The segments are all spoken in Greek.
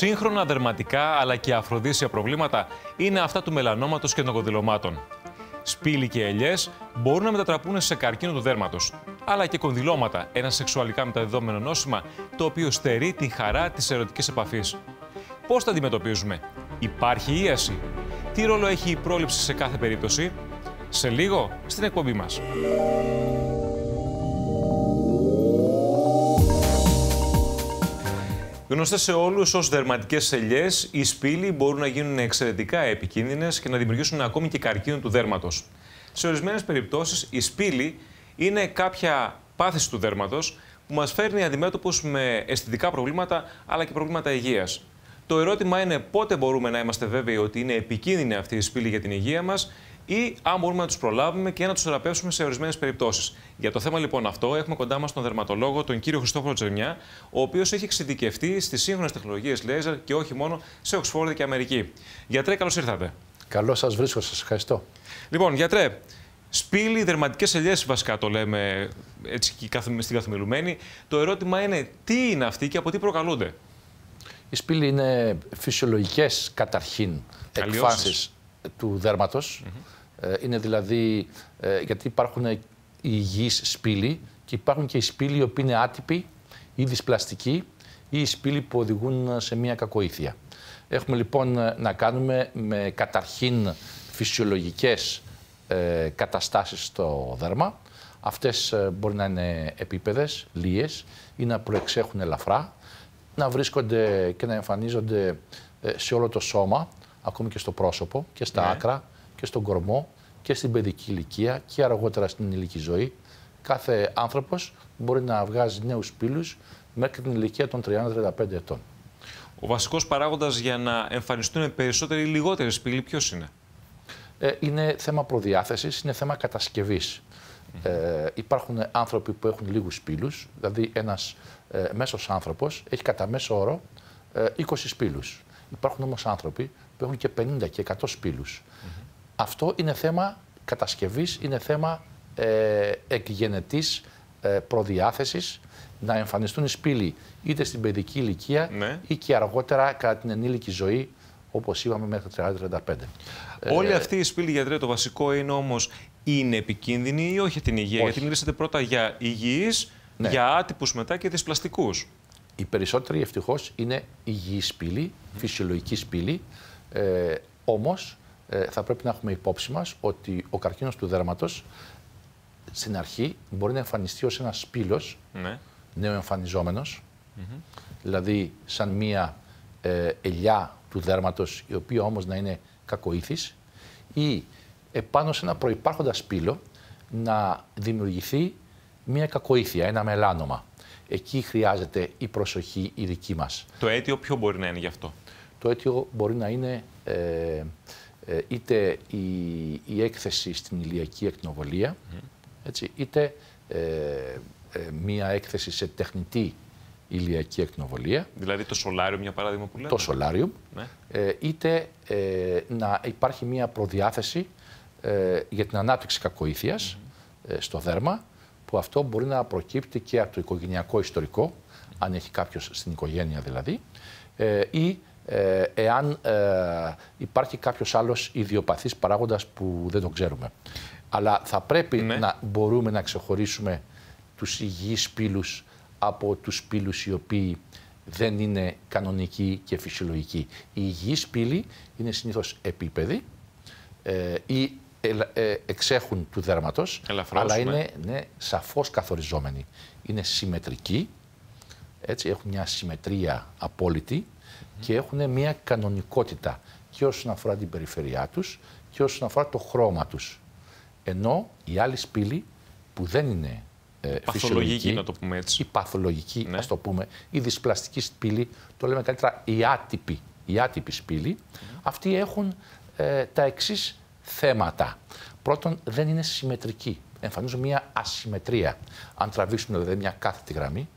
Σύγχρονα δερματικά αλλά και αφροδίσια προβλήματα είναι αυτά του μελανόματος και των κονδυλωμάτων. Σπήλοι και ελιές μπορούν να μετατραπούν σε καρκίνο του δέρματος, αλλά και κονδυλώματα, ένα σεξουαλικά μεταδεδόμενο νόσημα το οποίο στερεί τη χαρά της ερωτικής επαφής. Πώς τα αντιμετωπίζουμε, Υπάρχει ίαση, Τι ρόλο έχει η πρόληψη σε κάθε περίπτωση, Σε λίγο στην εκπομπή μας. Γνωστές σε όλους ως δερματικές ελιές, οι σπήλοι μπορούν να γίνουν εξαιρετικά επικίνδυνες και να δημιουργήσουν ακόμη και καρκίνο του δέρματος. Σε ορισμένες περιπτώσεις, οι σπήλοι είναι κάποια πάθηση του δέρματος που μας φέρνει αντιμέτωπους με αισθητικά προβλήματα αλλά και προβλήματα υγείας. Το ερώτημα είναι πότε μπορούμε να είμαστε βέβαιοι ότι είναι επικίνδυνη αυτή η σπήλη για την υγεία μας ή αν μπορούμε να τους προλάβουμε και να τους θεραπεύσουμε σε ορισμένες περιπτώσεις. Για το θέμα λοιπόν αυτό, έχουμε κοντά μας τον δερματολόγο, τον κύριο Χριστόφορο Τζερμιά, ο οποίος έχει εξειδικευτεί στις σύγχρονες τεχνολογίες λέιζερ και όχι μόνο σε Οξφόρδη και Αμερική. Γιατρέ, καλώς ήρθατε. Καλώς σας βρίσκω, σας ευχαριστώ. Λοιπόν, γιατρέ, σπήλοι, δερματικές ελιές, βασικά το λέμε έτσι στην καθημερινή. Το ερώτημα είναι τι είναι αυτή και από τι προκαλούνται. Οι σπήλοι είναι φυσιολογικές καταρχήν εκφάνσεις του δέρματος. Ε, είναι δηλαδή, ε, γιατί υπάρχουν οι υγιείς σπήλοι και υπάρχουν και οι σπήλοι οι οποίοι είναι άτυποι ή δυσπλαστικοί ή οι σπήλοι που οδηγούν σε μια κακοήθεια. Έχουμε λοιπόν ε, να κάνουμε με καταρχήν φυσιολογικές καταστάσεις στο δέρμα. Αυτές μπορεί να είναι επίπεδες, λίες ή να προεξέχουν ελαφρά, να βρίσκονται και να εμφανίζονται σε όλο το σώμα, ακόμη και στο πρόσωπο και στα ναι. άκρα και στον κορμό και στην παιδική ηλικία και αργότερα στην ηλική ζωή. Κάθε άνθρωπος μπορεί να βγάζει νέους πύλους μέχρι την ηλικία των 30-35 ετών. Ο βασικός παράγοντας για να εμφανιστούν περισσότεροι ή λιγότερες πύλοι, ποιος είναι. Ε, είναι θέμα προδιάθεσης, είναι θέμα κατασκευής. ε, υπάρχουν άνθρωποι που έχουν λίγους πύλους, δηλαδή ένας ε, μέσος άνθρωπος έχει κατά μέσο όρο 20 ε, πύλους. Υπάρχουν όμως άνθρωποι που έχουν και 50 και 100 σπήλου. Αυτό είναι θέμα κατασκευής, είναι θέμα ε, εκγενετής ε, προδιάθεσης να εμφανιστούν οι σπήλοι είτε στην παιδική ηλικία ναι. ή και αργότερα κατά την ενήλικη ζωή όπως είπαμε μέχρι τα 30-35. Ε, Όλοι ε, αυτοί οι σπήλοι γιατρέ το βασικό είναι όμως είναι επικίνδυνοι ή όχι την υγεία όχι. γιατί μιλήσατε πρώτα για υγιείς, ναι. για άτυπους μετά και δυσπλαστικούς. Οι περισσότεροι ευτυχώς είναι υγιή σπήλοι, φυσιολογικοί σπήλη. Ε, όμως... Ε, θα πρέπει να έχουμε υπόψη μας ότι ο καρκίνος του δέρματος στην αρχή μπορεί να εμφανιστεί ως ένας σπήλος νέο ναι. εμφανιζόμενος, δηλαδή σαν μία ε, ελιά του δέρματος, η οποία όμως να είναι κακοήθης, ή επάνω σε ένα προϋπάρχοντα σπήλο να δημιουργηθεί μία κακοήθεια, ένα μελάνομα. Εκεί χρειάζεται η προσοχή η δική μας. Το αίτιο ποιο μπορεί να είναι γι' αυτό? Το αίτιο μπορεί να είναι... Ε, ε, είτε η, έκθεση στην ηλιακή εκνοβολία, έτσι, είτε μια παράδειγμα που εκνοβολία, δηλαδη Το σολάριο. Ναι. Ε, είτε ε, να υπάρχει μία προδιάθεση για την ανάπτυξη κακοήθειας στο δέρμα, που αυτό μπορεί να προκύπτει και από το οικογενειακό ιστορικό, αν έχει κάποιος στην οικογένεια δηλαδή, ή ε, εάν ε, υπάρχει κάποιος άλλος ιδιοπαθής παράγοντας που δεν τον ξέρουμε. Αλλά θα πρέπει ναι. να μπορούμε να ξεχωρίσουμε τους υγιείς πύλους από τους πύλους οι οποίοι δεν είναι κανονικοί και φυσιολογικοί. Οι υγιείς πύλοι είναι συνήθως επίπεδη ε, ή εξέχουν του δέρματος, αλλά ναι. είναι ναι, σαφώς καθοριζόμενοι. Είναι συμμετρικοί, έτσι, έχουν μια συμμετρία απόλυτη και έχουν μια κανονικότητα και όσον αφορά την περιφερειά τους και όσον αφορά το χρώμα τους. Ενώ η άλλη σπήλη που δεν είναι ε, παθολογική, να το πούμε έτσι. Η παθολογική, ναι. ας το πούμε, η δυσπλαστική σπήλη, το λέμε καλύτερα η άτυπη, η σπήλη, mm. αυτοί έχουν ε, τα εξής θέματα. Πρώτον, δεν είναι συμμετρική. Εμφανίζουν μια ασυμμετρία. Αν τραβήξουμε δηλαδή μια κάθετη γραμμή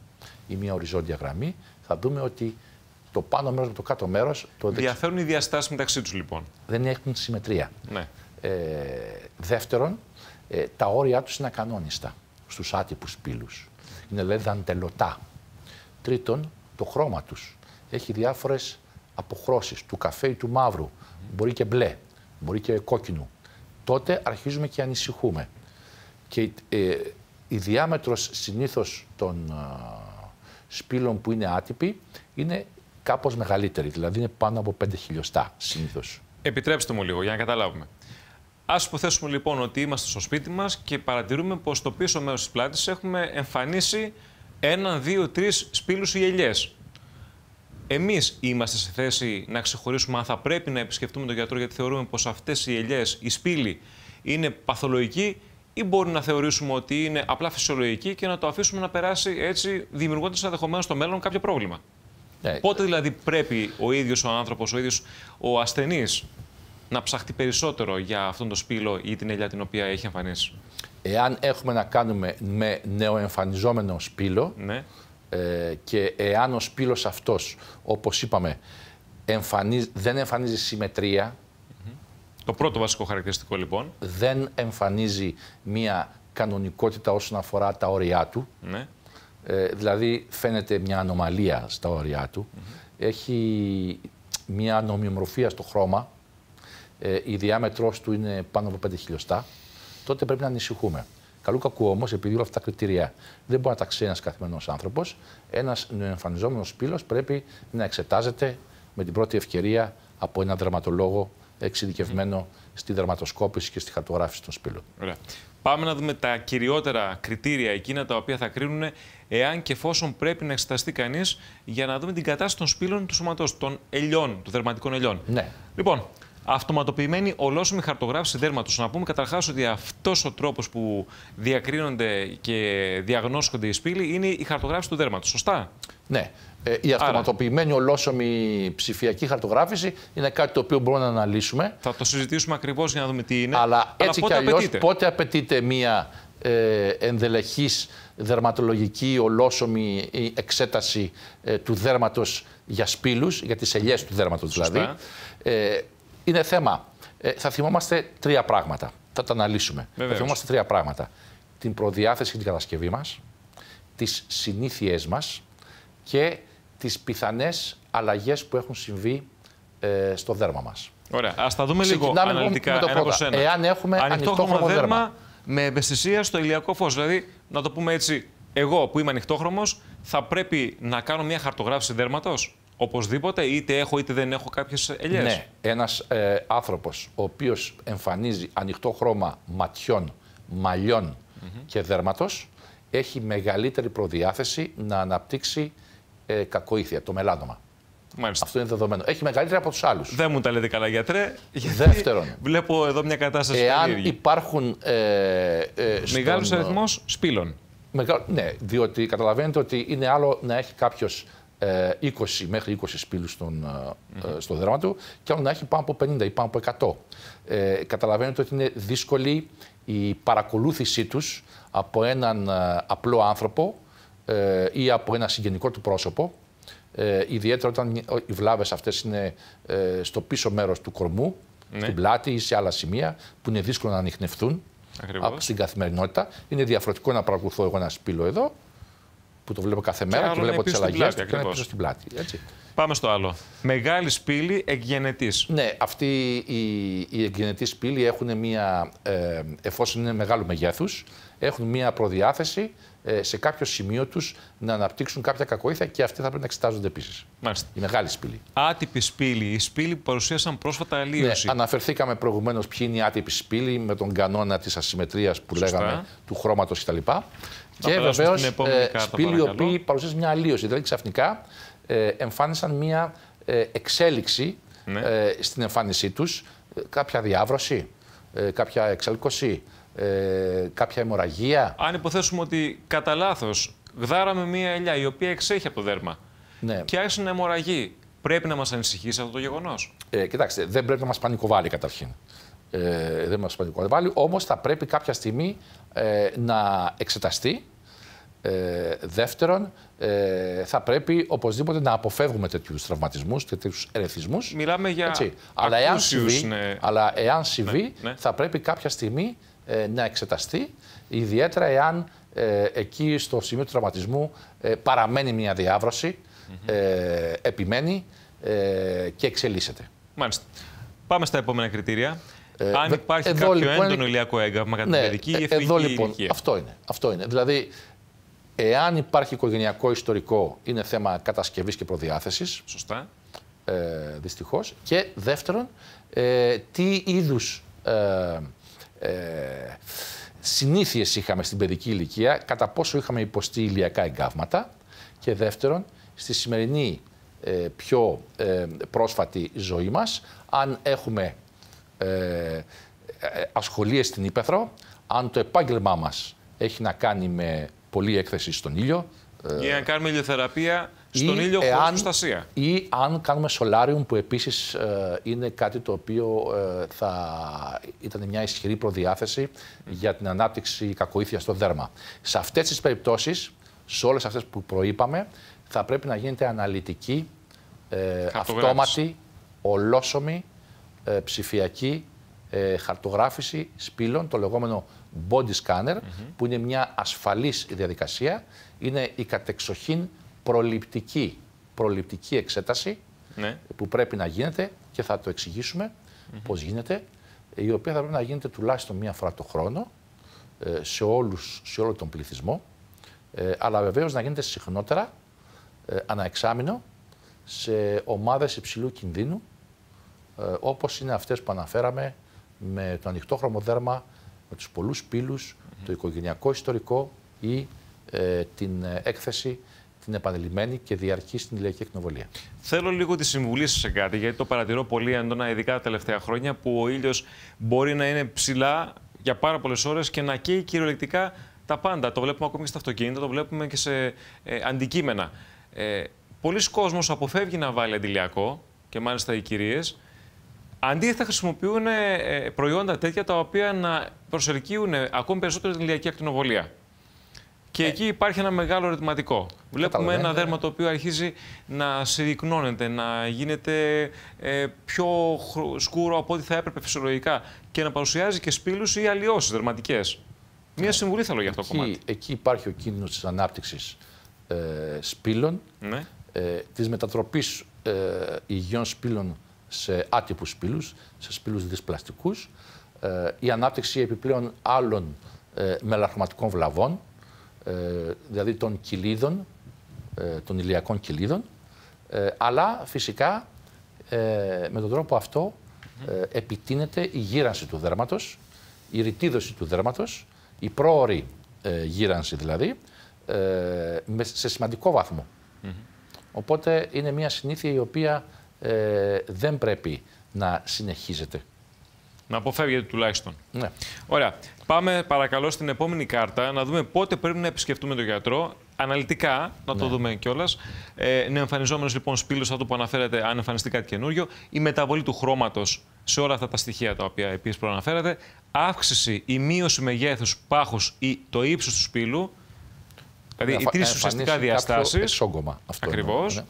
ή μια οριζόντια γραμμή, θα δούμε ότι το πάνω μέρος με το κάτω μέρος. Διαφέρουν οι διαστάσεις μεταξύ τους λοιπόν. Δεν έχουν συμμετρία. Ναι. Ε, δεύτερον, ε, τα όρια τους είναι ακανόνιστα στους άτυπους πύλους. Είναι δηλαδή δαντελωτά. Τρίτον, το χρώμα τους έχει διάφορες αποχρώσεις του καφέ ή του μαύρου. Μπορεί και μπλε, μπορεί και κόκκινο. Τότε αρχίζουμε και ανησυχούμε. Και ε, η διάμετρος συνήθως των ε, σπήλων που είναι άτυπη είναι Κάπως μεγαλύτερη, δηλαδή είναι πάνω από 5 χιλιοστά συνήθως. Επιτρέψτε μου λίγο για να καταλάβουμε. Ας υποθέσουμε λοιπόν ότι είμαστε στο σπίτι μας και παρατηρούμε πως στο πίσω μέρος της πλάτης έχουμε εμφανίσει έναν, δύο, τρεις σπήλους ή ελιέ. Εμείς είμαστε σε θέση να ξεχωρίσουμε αν θα πρέπει να επισκεφτούμε τον γιατρό γιατί θεωρούμε πως αυτές οι ελιέ, οι σπήλοι, είναι παθολογικοί ή μπορούμε να θεωρήσουμε ότι είναι απλά φυσιολογικοί και να το αφήσουμε να περάσει έτσι, δημιουργώντας ενδεχομένως στο μέλλον κάποιο πρόβλημα. Ναι. Πότε δηλαδή πρέπει ο ίδιος ο άνθρωπος, ο ίδιος ο ασθενής, να ψαχτεί περισσότερο για αυτόν τον σπήλο ή την ελιά την οποία έχει εμφανίσει. Εάν έχουμε να κάνουμε με νεοεμφανιζόμενο σπήλο ναι. ε, και εάν ο σπήλος αυτός, όπως είπαμε, δεν εμφανίζει συμμετρία. Το πρώτο βασικό χαρακτηριστικό λοιπόν. Δεν εμφανίζει μία κανονικότητα όσον αφορά τα όρια του. Ναι. Ε, δηλαδή φαίνεται μια ανομαλία στα όρια του. Έχει μια νομιομορφία στο χρώμα. Ε, η διάμετρός του είναι πάνω από 5 χιλιοστά. Τότε πρέπει να ανησυχούμε. Καλού κακού όμως, επειδή όλα αυτά τα κριτήρια δεν μπορεί να τα ξέρει ένας καθημερινός άνθρωπος, ένας νεοεμφανιζόμενο πύλο πρέπει να εξετάζεται με την πρώτη ευκαιρία από έναν δραματολόγο εξειδικευμένο στη δραματοσκόπηση και στη χαρτογράφηση των σπήλων. Ωραία. Πάμε να δούμε τα κυριότερα κριτήρια, εκείνα τα οποία θα κρίνουν εάν και εφόσον πρέπει να εξεταστεί κανείς για να δούμε την κατάσταση των σπήλων του σώματός των ελιών, των δερματικών ελιών. Ναι. Λοιπόν, Αυτοματοποιημένη ολόσωμη χαρτογράφηση δέρματος. Να πούμε καταρχάς ότι αυτός ο τρόπος που διακρίνονται και διαγνώσκονται οι σπήλοι είναι η χαρτογράφηση του δέρματος. Σωστά. Ναι. Ε, η αυτοματοποιημένη ολόσωμη ψηφιακή χαρτογράφηση είναι κάτι το οποίο μπορούμε να αναλύσουμε. Θα το συζητήσουμε ακριβώς για να δούμε τι είναι. Αλλά, Αλλά έτσι κι αλλιώς πότε απαιτείται μία ε, ενδελεχής δερματολογική ολόσωμη ε, εξέταση ε, του δέρματος για σπήλους, για τις ελιές του δέρματος δηλαδή. Είναι θέμα. Θα θυμόμαστε τρία πράγματα. Θα τα αναλύσουμε. Θα θυμόμαστε τρία πράγματα. Την προδιάθεση και την κατασκευή μας, τις συνήθειές μας και τις πιθανές αλλαγές που έχουν συμβεί στο δέρμα μας. Ωραία, ας τα δούμε Ξεκινάμε λίγο λοιπόν αναλυτικά. Εάν έχουμε ανοιχτό, ανοιχτό δέρμα, με ευαισθησία στο ηλιακό φως. Δηλαδή, να το πούμε έτσι, εγώ που είμαι ανοιχτόχρωμος, θα πρέπει να κάνω μια χαρτογράφηση δέρματος. Οπωσδήποτε, είτε έχω είτε δεν έχω κάποιες ελιές. Ναι, ένας ε, άνθρωπος ο οποίος εμφανίζει ανοιχτό χρώμα ματιών, μαλλιών και δέρματος, έχει μεγαλύτερη προδιάθεση να αναπτύξει ε, κακοήθεια, το μελάνωμα. Μάλιστα. Αυτό είναι δεδομένο. Έχει μεγαλύτερα από τους άλλους. Δεν μου τα λέτε καλά, γιατρέ. Γιατί Δεύτερον. Βλέπω εδώ μια κατάσταση. Εάν υπάρχουν. Ε, ε, Μεγάλος αριθμός σπήλων. Ναι, διότι καταλαβαίνετε ότι είναι άλλο να έχει κάποιος 20 ε, μέχρι 20 σπήλους στον, ε, ε, στο δέρμα του και άλλο να έχει πάνω από 50 ή πάνω από 100. Ε, καταλαβαίνετε ότι είναι δύσκολη η παρακολούθησή τους από έναν απλό άνθρωπο ή από ένα συγγενικό του πρόσωπο ε, ιδιαίτερα όταν οι βλάβες αυτές είναι ε, στο πίσω μέρος του κορμού, ναι. στην πλάτη ή σε άλλα σημεία που είναι δύσκολο να ανοιχνευτούν Ακριβώς. στην καθημερινότητα. Είναι διαφορετικό να παρακολουθώ εγώ ένα σπήλο εδώ, που το βλέπω κάθε μέρα και, βλέπω τις αλλαγέ και είναι πίσω στην πλάτη. Πάμε στο άλλο. Μεγάλη σπήλη εκγενετής. Ναι, αυτοί οι, η εκγενετή σπήλοι έχουν μία. Ε, εφόσον είναι μεγάλο μεγέθους, έχουν μία προδιάθεση ε, σε κάποιο σημείο τους να αναπτύξουν κάποια κακοήθεια και αυτοί θα πρέπει να εξετάζονται επίσης. Η μεγάλη σπήλη. Άτυπη σπήλη. Η σπήλη που παρουσίασαν πρόσφατα ναι, αλλίωση. Ναι, αναφερθήκαμε προηγουμένως ποιοι είναι η άτυπη σπήλη με τον κανόνα της ασυμμετρίας που Σωστά. λέγαμε του χρώματος κτλ. Και βεβαίω ε, σπήλοι οι οποίοι παρουσίασαν μια αλλίωση. Δηλαδή ξαφνικά ε, εμφάνισαν μια εξέλιξη ναι. στην εμφάνισή τους. κάποια διάβρωση, κάποια εξαλκωσή, ε, κάποια αιμορραγία. Αν υποθέσουμε ότι κατά λάθος γδάραμε μία ελιά η οποία εξέχει από το δέρμα ναι. και άρχισε να αιμορραγεί, πρέπει να μας ανησυχήσει αυτό το γεγονός. Ε, κοιτάξτε, δεν πρέπει να μας πανικοβάλει καταρχήν. Ε, δεν μας πανικοβάλει. Όμως θα πρέπει κάποια στιγμή ε, να εξεταστεί. Ε, δεύτερον, ε, θα πρέπει οπωσδήποτε να αποφεύγουμε τέτοιους τραυματισμούς, τέτοιους ερεθισμούς. Μιλάμε για. Ναι. αλλά εάν συμβεί, αλλά εάν συμβεί θα πρέπει κάποια στιγμή ε, να εξεταστεί, ιδιαίτερα εάν ε, εκεί στο σημείο του τραυματισμού ε, παραμένει μια διάβρωση, επιμένει και εξελίσσεται. Μάλιστα. Πάμε στα επόμενα κριτήρια. Αν υπάρχει κάποιο λοιπόν, έντονο ηλιακό έγκαυμα κατά ναι, παιδική ή Εδώ λοιπόν, αυτό είναι, αυτό είναι. Δηλαδή, εάν υπάρχει οικογενειακό ιστορικό, είναι θέμα κατασκευής και προδιάθεσης. Σωστά. Ε, δυστυχώς. Και δεύτερον, ε, τι είδους ε, ε, είχαμε στην παιδική ηλικία, κατά πόσο είχαμε υποστεί ηλιακά εγκάβματα και δεύτερον, στη σημερινή ε, πιο ε, πρόσφατη ζωή μας, αν έχουμε ε, ε ασχολίες στην ύπεθρο αν το επάγγελμά μας έχει να κάνει με πολλή έκθεση στον ήλιο... Για να κάνουμε ηλιοθεραπεία στον ή ήλιο Ή αν κάνουμε solarium που επίσης ε, είναι κάτι το οποίο ε, θα ήταν μια ισχυρή προδιάθεση για την ανάπτυξη κακοήθεια στο δέρμα. Σε αυτές τις περιπτώσεις, σε όλες αυτές που προείπαμε, θα πρέπει να γίνεται αναλυτική, ε, αυτόματη, ολόσωμη, ψηφιακή χαρτογράφηση σπήλων, το λεγόμενο body scanner, που είναι μια ασφαλής διαδικασία. Είναι η κατεξοχήν προληπτική, προληπτική εξέταση ναι. που πρέπει να γίνεται και θα το εξηγήσουμε πώς γίνεται, η οποία θα πρέπει να γίνεται τουλάχιστον μία φορά το χρόνο ε, σε, όλους, σε όλο τον πληθυσμό, ε, αλλά βεβαίως να γίνεται συχνότερα, ε, αναεξάμεινο, σε ομάδες υψηλού κινδύνου, όπως είναι αυτές που αναφέραμε με το ανοιχτό χρωμοδέρμα, με τους πολλούς πύλους, το οικογενειακό ιστορικό ή την έκθεση την επανελειμμένη και διαρκή στην ηλιακή εκνοβολία. Θέλω λίγο τη συμβουλή σας σε κάτι, γιατί το παρατηρώ πολύ έντονα, ειδικά τα τελευταία χρόνια, που ο ήλιος μπορεί να είναι ψηλά για πάρα πολλές ώρες και να καίει κυριολεκτικά τα πάντα. Το βλέπουμε ακόμη και στα αυτοκίνητα, το βλέπουμε και σε ε, αντικείμενα. Ε, Πολλοί κόσμος αποφεύγει να βάλει αντιλιακό και μάλιστα οι κυρίες. Αντίθετα χρησιμοποιούν ε, προϊόντα τέτοια τα οποία να προσελκύουν ακόμη περισσότερο την ηλιακή ακτινοβολία. Και ε. εκεί υπάρχει ένα μεγάλο ερωτηματικό. Βλέπουμε ένα δέρμα το οποίο αρχίζει να συρρυκνώνεται, να γίνεται ε, πιο σκούρο από ό,τι θα έπρεπε φυσιολογικά και να παρουσιάζει και σπήλους ή αλλοιώσεις δερματικές. Μία ναι. συμβουλή θέλω για αυτό το κομμάτι. Εκεί υπάρχει ο κίνδυνος της ανάπτυξης ε, σπήλων, ναι. ε, της μετατροπής ε, υγιών σπήλων σε άτυπους σπήλους, σε σπήλους δυσπλαστικούς, ε, η ανάπτυξη επιπλέον άλλων ε, βλαβών ε, δηλαδή των κυλίδων, ε, των ηλιακών κοιλίδων, ε, αλλά φυσικά με τον τρόπο αυτό επιτείνεται η γύρανση του δέρματος, η ρητίδωση του δέρματος, η πρόορη γύρανση δηλαδή, σε σημαντικό βαθμό. Οπότε είναι μια συνήθεια η οποία δεν πρέπει να συνεχίζεται. Να αποφεύγετε τουλάχιστον. Ναι. Ωραία. Πάμε παρακαλώ στην επόμενη κάρτα να δούμε πότε πρέπει να επισκεφτούμε τον γιατρό. Αναλυτικά, να το ναι. δούμε κιόλας. Ε, εμφανιζόμενος λοιπόν σπήλος, αυτό που αναφέρατε, αν εμφανιστεί κάτι καινούριο. Η μεταβολή του χρώματος σε όλα αυτά τα στοιχεία τα οποία επίσης προαναφέρατε. Αύξηση ή μείωση μεγέθους, πάχους ή το ύψος του σπήλου. Δηλαδή, οι τρεις ουσιαστικά διαστάσει. Ακριβώ. Ναι.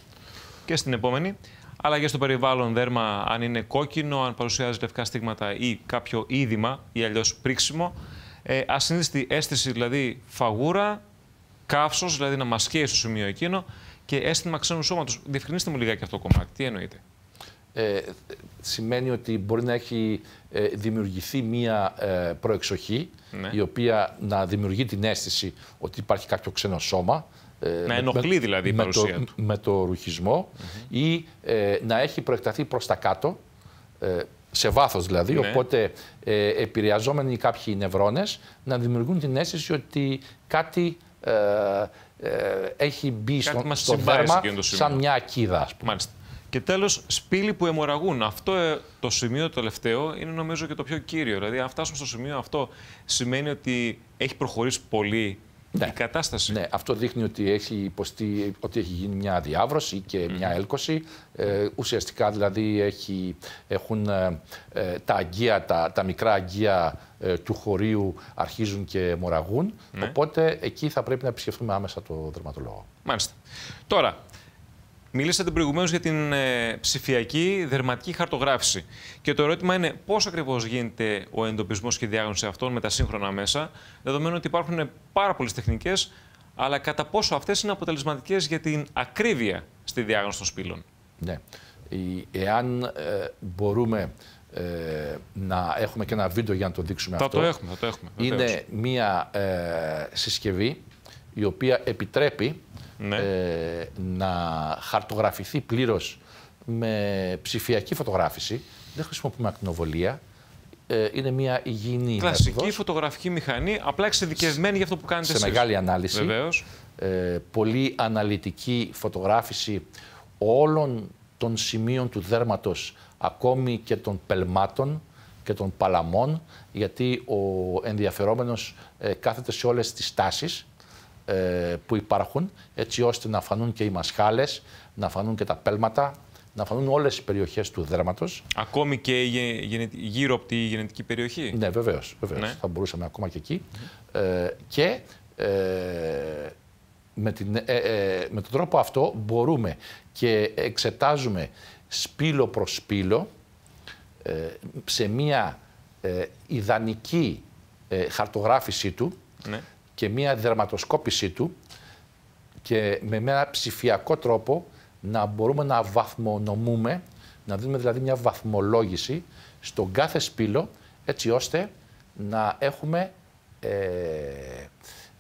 Και στην επόμενη. Αλλαγέ στο περιβάλλον, δέρμα αν είναι κόκκινο, αν παρουσιάζει λευκά στίγματα ή κάποιο είδημα ή αλλιώς πρίξιμο. Ε, αίσθηση, δηλαδή φαγούρα, καύσος, δηλαδή να μα στο σημείο εκείνο και αίσθημα ξένου σώματος. Διευκρινίστε μου λιγάκι αυτό το κομμάτι. Τι εννοείτε. Ε, σημαίνει ότι μπορεί να έχει ε, δημιουργηθεί μία ε, προεξοχή ναι. η οποία να δημιουργεί την αίσθηση ότι υπάρχει κάποιο ξένο σώμα ε, να ενοχλεί δηλαδή η παρουσία το, του. Με το ρουχισμό ή ε, να έχει προεκταθεί προς τα κάτω, ε, σε βάθος δηλαδή, ναι. οπότε ε, επηρεαζόμενοι κάποιοι νευρώνες να δημιουργούν την αίσθηση ότι κάτι έχει μπει κάτι στο, σαν μια ακίδα. Και τέλος σπήλοι που αιμορραγούν. Αυτό το σημείο το τελευταίο είναι νομίζω και το πιο κύριο. Δηλαδή, αν φτάσουμε στο σημείο αυτό, σημαίνει ότι έχει προχωρήσει πολύ ναι. κατάσταση. Ναι, αυτό δείχνει ότι έχει, υποστεί, ότι έχει γίνει μια διάβρωση και μια mm έλκωση. Ε, ουσιαστικά δηλαδή έχει, έχουν ε, ε, τα, αγγεία, τα, μικρά αγγεία του χωρίου αρχίζουν και μοραγούν. Ναι. Οπότε εκεί θα πρέπει να επισκεφτούμε άμεσα το δερματολόγο. Μάλιστα. Τώρα, Μιλήσατε προηγουμένως για την ε, ψηφιακή δερματική χαρτογράφηση. Και το ερώτημα είναι πώς ακριβώς γίνεται ο εντοπισμός και η διάγνωση αυτών με τα σύγχρονα μέσα, δεδομένου ότι υπάρχουν πάρα πολλές τεχνικές, αλλά κατά πόσο αυτές είναι αποτελεσματικές για την ακρίβεια στη διάγνωση των σπήλων. Ναι. Εάν ε, μπορούμε ε, να έχουμε και ένα βίντεο για να το δείξουμε θα αυτό. Το έχουμε, θα το έχουμε. Είναι μία ε, συσκευή η οποία επιτρέπει ναι. ε, να χαρτογραφηθεί πλήρως με ψηφιακή φωτογράφηση. Δεν χρησιμοποιούμε ακτινοβολία. Ε, είναι μια υγιεινή Κλασική φωτογραφική μηχανή, απλά εξειδικευμένη για αυτό που κάνετε Σε μεγάλη ανάλυση. Ε, πολύ αναλυτική φωτογράφηση όλων των σημείων του δέρματος, ακόμη και των πελμάτων και των παλαμών, γιατί ο ενδιαφερόμενος ε, κάθεται σε όλες τις τάσεις ε, που υπάρχουν, έτσι ώστε να φανούν και οι μασχάλες, να φανούν και τα πέλματα, να φανούν όλες οι περιοχές του δέρματος. Ακόμη και γύρω από τη γενετική περιοχή. Ναι, βεβαίως. βεβαίως. Ναι. Θα μπορούσαμε ακόμα και εκεί. Ε, και ε, με, τον τρόπο αυτό μπορούμε και εξετάζουμε σπήλο προς σπήλο σε μία ιδανική χαρτογράφησή του, ναι και μία δερματοσκόπησή του και με ένα ψηφιακό τρόπο να μπορούμε να βαθμονομούμε, να δίνουμε δηλαδή μια βαθμολόγηση στον κάθε σπήλο έτσι ώστε να έχουμε ε,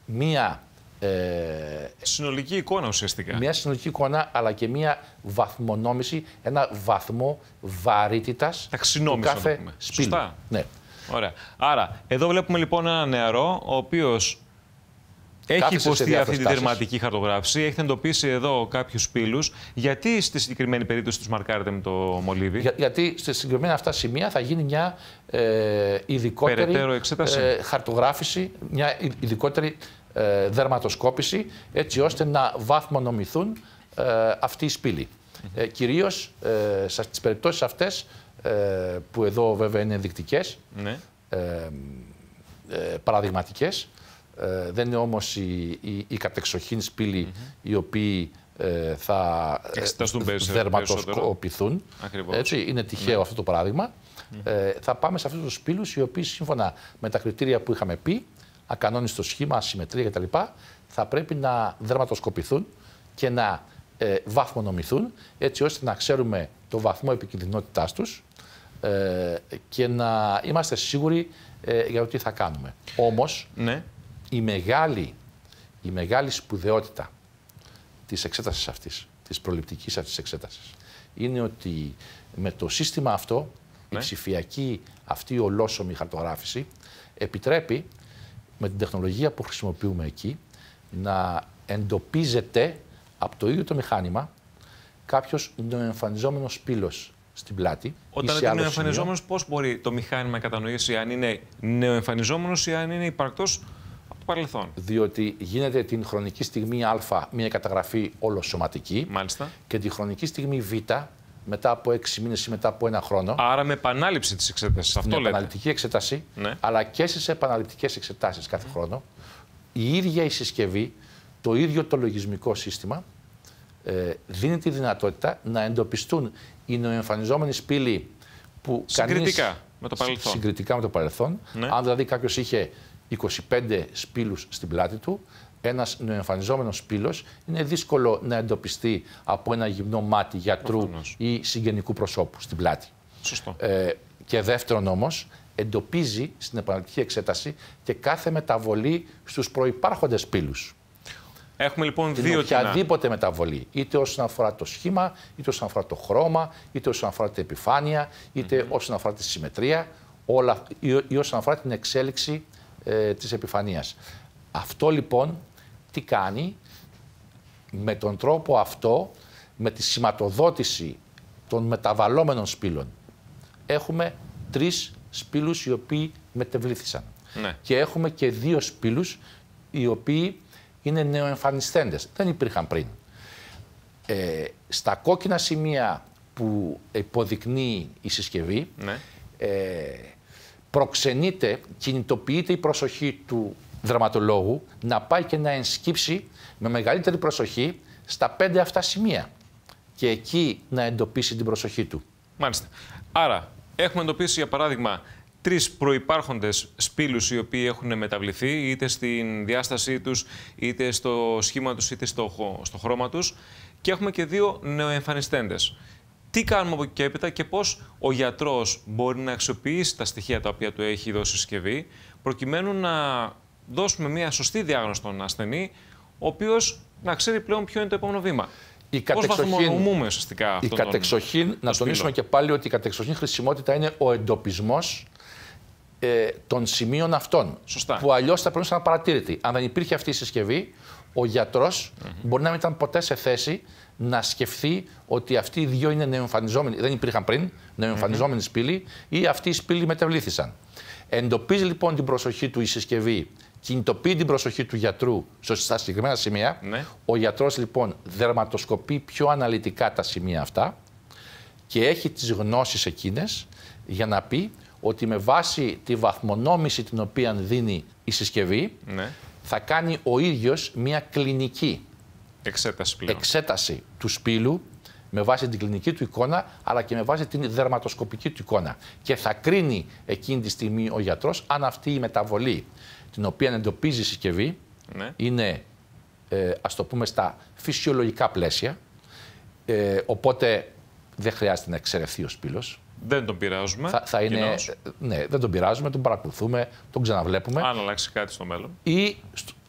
μία... Ε, συνολική εικόνα ουσιαστικά. Μία συνολική εικόνα αλλά και μία βαθμονόμηση, ένα βαθμό βαρύτητας του κάθε σπήλου. Ναι. Ωραία. Άρα, εδώ βλέπουμε λοιπόν ένα νεαρό ο οποίος έχει υποστεί αυτή τη δερματική χαρτογράφηση. Έχετε εντοπίσει εδώ κάποιους πύλου. Γιατί στη συγκεκριμένη περίπτωση τους μαρκάρετε με το μολύβι. γιατί στη συγκεκριμένα αυτά σημεία θα γίνει μια ε, ειδικότερη ε, χαρτογράφηση, μια ειδικότερη ε, δερματοσκόπηση, έτσι ώστε να βαθμονομηθούν ε, αυτοί οι σπήλοι. Ε, κυρίως ε, περιπτώσει περιπτώσεις αυτές που εδώ βέβαια είναι ενδεικτικές, ναι. παραδειγματικές, ε, δεν είναι όμως η, κατεξοχήν σπήλη οι οποίοι ε, θα ε, δερματοσκοπηθούν. Έτσι, είναι τυχαίο ναι. αυτό το παράδειγμα. ε, θα πάμε σε αυτούς τους σπήλους οι οποίοι σύμφωνα με τα κριτήρια που είχαμε πει, ακανόνιστο σχήμα, ασυμμετρία κτλ. θα πρέπει να δερματοσκοπηθούν και να βαθμονομηθούν έτσι ώστε να ξέρουμε το βαθμό επικίνδυνοτητά τους και να είμαστε σίγουροι για το τι θα κάνουμε. Όμως, ναι η μεγάλη, η μεγάλη σπουδαιότητα της εξέτασης αυτής, της προληπτικής αυτής εξέτασης, είναι ότι με το σύστημα αυτό, η ναι. ψηφιακή αυτή ολόσωμη χαρτογράφηση, επιτρέπει με την τεχνολογία που χρησιμοποιούμε εκεί να εντοπίζεται από το ίδιο το μηχάνημα κάποιος νεοεμφανιζόμενος πύλος στην πλάτη. Όταν λέτε νεοεμφανιζόμενος, πώς μπορεί το μηχάνημα να κατανοήσει αν είναι νεοεμφανιζόμενος ή αν είναι υπαρκτός παρελθόν. Διότι γίνεται την χρονική στιγμή Α μια καταγραφή ολοσωματική Μάλιστα. και την χρονική στιγμή Β μετά από έξι μήνες ή μετά από ένα χρόνο. Άρα με επανάληψη της εξέτασης. Αυτό λέτε. Επαναληπτική εξέταση, ναι. αλλά και στις επαναληπτικές εξετάσεις κάθε χρόνο. Η ίδια η συσκευή, το ίδιο το λογισμικό σύστημα ε, δίνει τη δυνατότητα να εντοπιστούν οι νοεμφανιζόμενοι σπήλοι που συγκριτικά κανείς, με το παρελθόν. Συγκριτικά με το παρελθόν. Ναι. Αν δηλαδή κάποιος είχε 25 σπήλους στην πλάτη του. ένας νεοεμφανιζόμενος σπήλος είναι δύσκολο να εντοπιστεί από ένα γυμνό μάτι γιατρού ή συγγενικού προσώπου στην πλάτη. Σωστό. Ε, και δεύτερον όμως εντοπίζει στην επαναληπτική εξέταση και κάθε μεταβολή στους προϋπάρχοντες σπήλους. Έχουμε λοιπόν την δύο οποιαδήποτε κοινά. μεταβολή, είτε όσον αφορά το σχήμα, είτε όσον αφορά το χρώμα, είτε όσον αφορά την επιφάνεια, είτε mm -hmm. όσον αφορά τη συμμετρία, όλα, ή όσον αφορά την εξέλιξη ε, της επιφανίας. Αυτό λοιπόν τι κάνει με τον τρόπο αυτό, με τη σηματοδότηση των μεταβαλλόμενων σπήλων. Έχουμε τρεις σπήλους οι οποίοι μετεβλήθησαν. Ναι. Και έχουμε και δύο σπήλους οι οποίοι είναι νεοεμφανιστέντες. Δεν υπήρχαν πριν. Ε, στα κόκκινα σημεία που υποδεικνύει η συσκευή, ναι. Ε, προξενείται, κινητοποιείται η προσοχή του δραματολόγου να πάει και να ενσκύψει με μεγαλύτερη προσοχή στα πέντε αυτά σημεία και εκεί να εντοπίσει την προσοχή του. Μάλιστα. Άρα, έχουμε εντοπίσει για παράδειγμα τρεις προπάρχοντε σπήλους οι οποίοι έχουν μεταβληθεί, είτε στην διάστασή τους, είτε στο σχήμα τους, είτε στο, χρώμα τους. Και έχουμε και δύο νεοεμφανιστέντες τι κάνουμε από εκεί και έπειτα και πώς ο γιατρός μπορεί να αξιοποιήσει τα στοιχεία τα οποία του έχει δώσει η συσκευή προκειμένου να δώσουμε μια σωστή διάγνωση στον ασθενή ο οποίος να ξέρει πλέον ποιο είναι το επόμενο βήμα. Η Πώς βαθμονομούμε ουσιαστικά αυτό. Η κατεξοχήν, να τονίσουμε και πάλι ότι η κατεξοχήν χρησιμότητα είναι ο εντοπισμός ε, των σημείων αυτών. Σωστά. Που αλλιώς θα πρέπει να παρατηρείται. Αν δεν υπήρχε αυτή η συσκευή, ο γιατρο μπορεί να μην ήταν ποτέ σε θέση να σκεφτεί ότι αυτοί οι δύο είναι νεοεμφανιζόμενοι, δεν υπήρχαν πριν, νεοεμφανιζόμενοι mm -hmm. σπήλοι, ή αυτοί οι σπήλοι μετεβλήθησαν. Εντοπίζει λοιπόν την προσοχή του η συσκευή, κινητοποιεί την προσοχή του γιατρού στα συγκεκριμένα σημεία. Ναι. Ο γιατρός λοιπόν δερματοσκοπεί πιο αναλυτικά τα σημεία αυτά και έχει τις γνώσεις εκείνες για να πει ότι με βάση τη βαθμονόμηση την οποία δίνει η συσκευή, ναι θα κάνει ο ίδιος μια κλινική εξέταση, του σπήλου με βάση την κλινική του εικόνα, αλλά και με βάση την δερματοσκοπική του εικόνα. Και θα κρίνει εκείνη τη στιγμή ο γιατρός αν αυτή η μεταβολή, την οποία εντοπίζει η συσκευή, ναι. είναι, ε, ας το πούμε, στα φυσιολογικά πλαίσια, ε, οπότε δεν χρειάζεται να εξαιρεθεί ο σπήλος, δεν τον πειράζουμε. Θα, θα είναι, ναι, δεν τον πειράζουμε, τον παρακολουθούμε, τον ξαναβλέπουμε. Αν αλλάξει κάτι στο μέλλον. Ή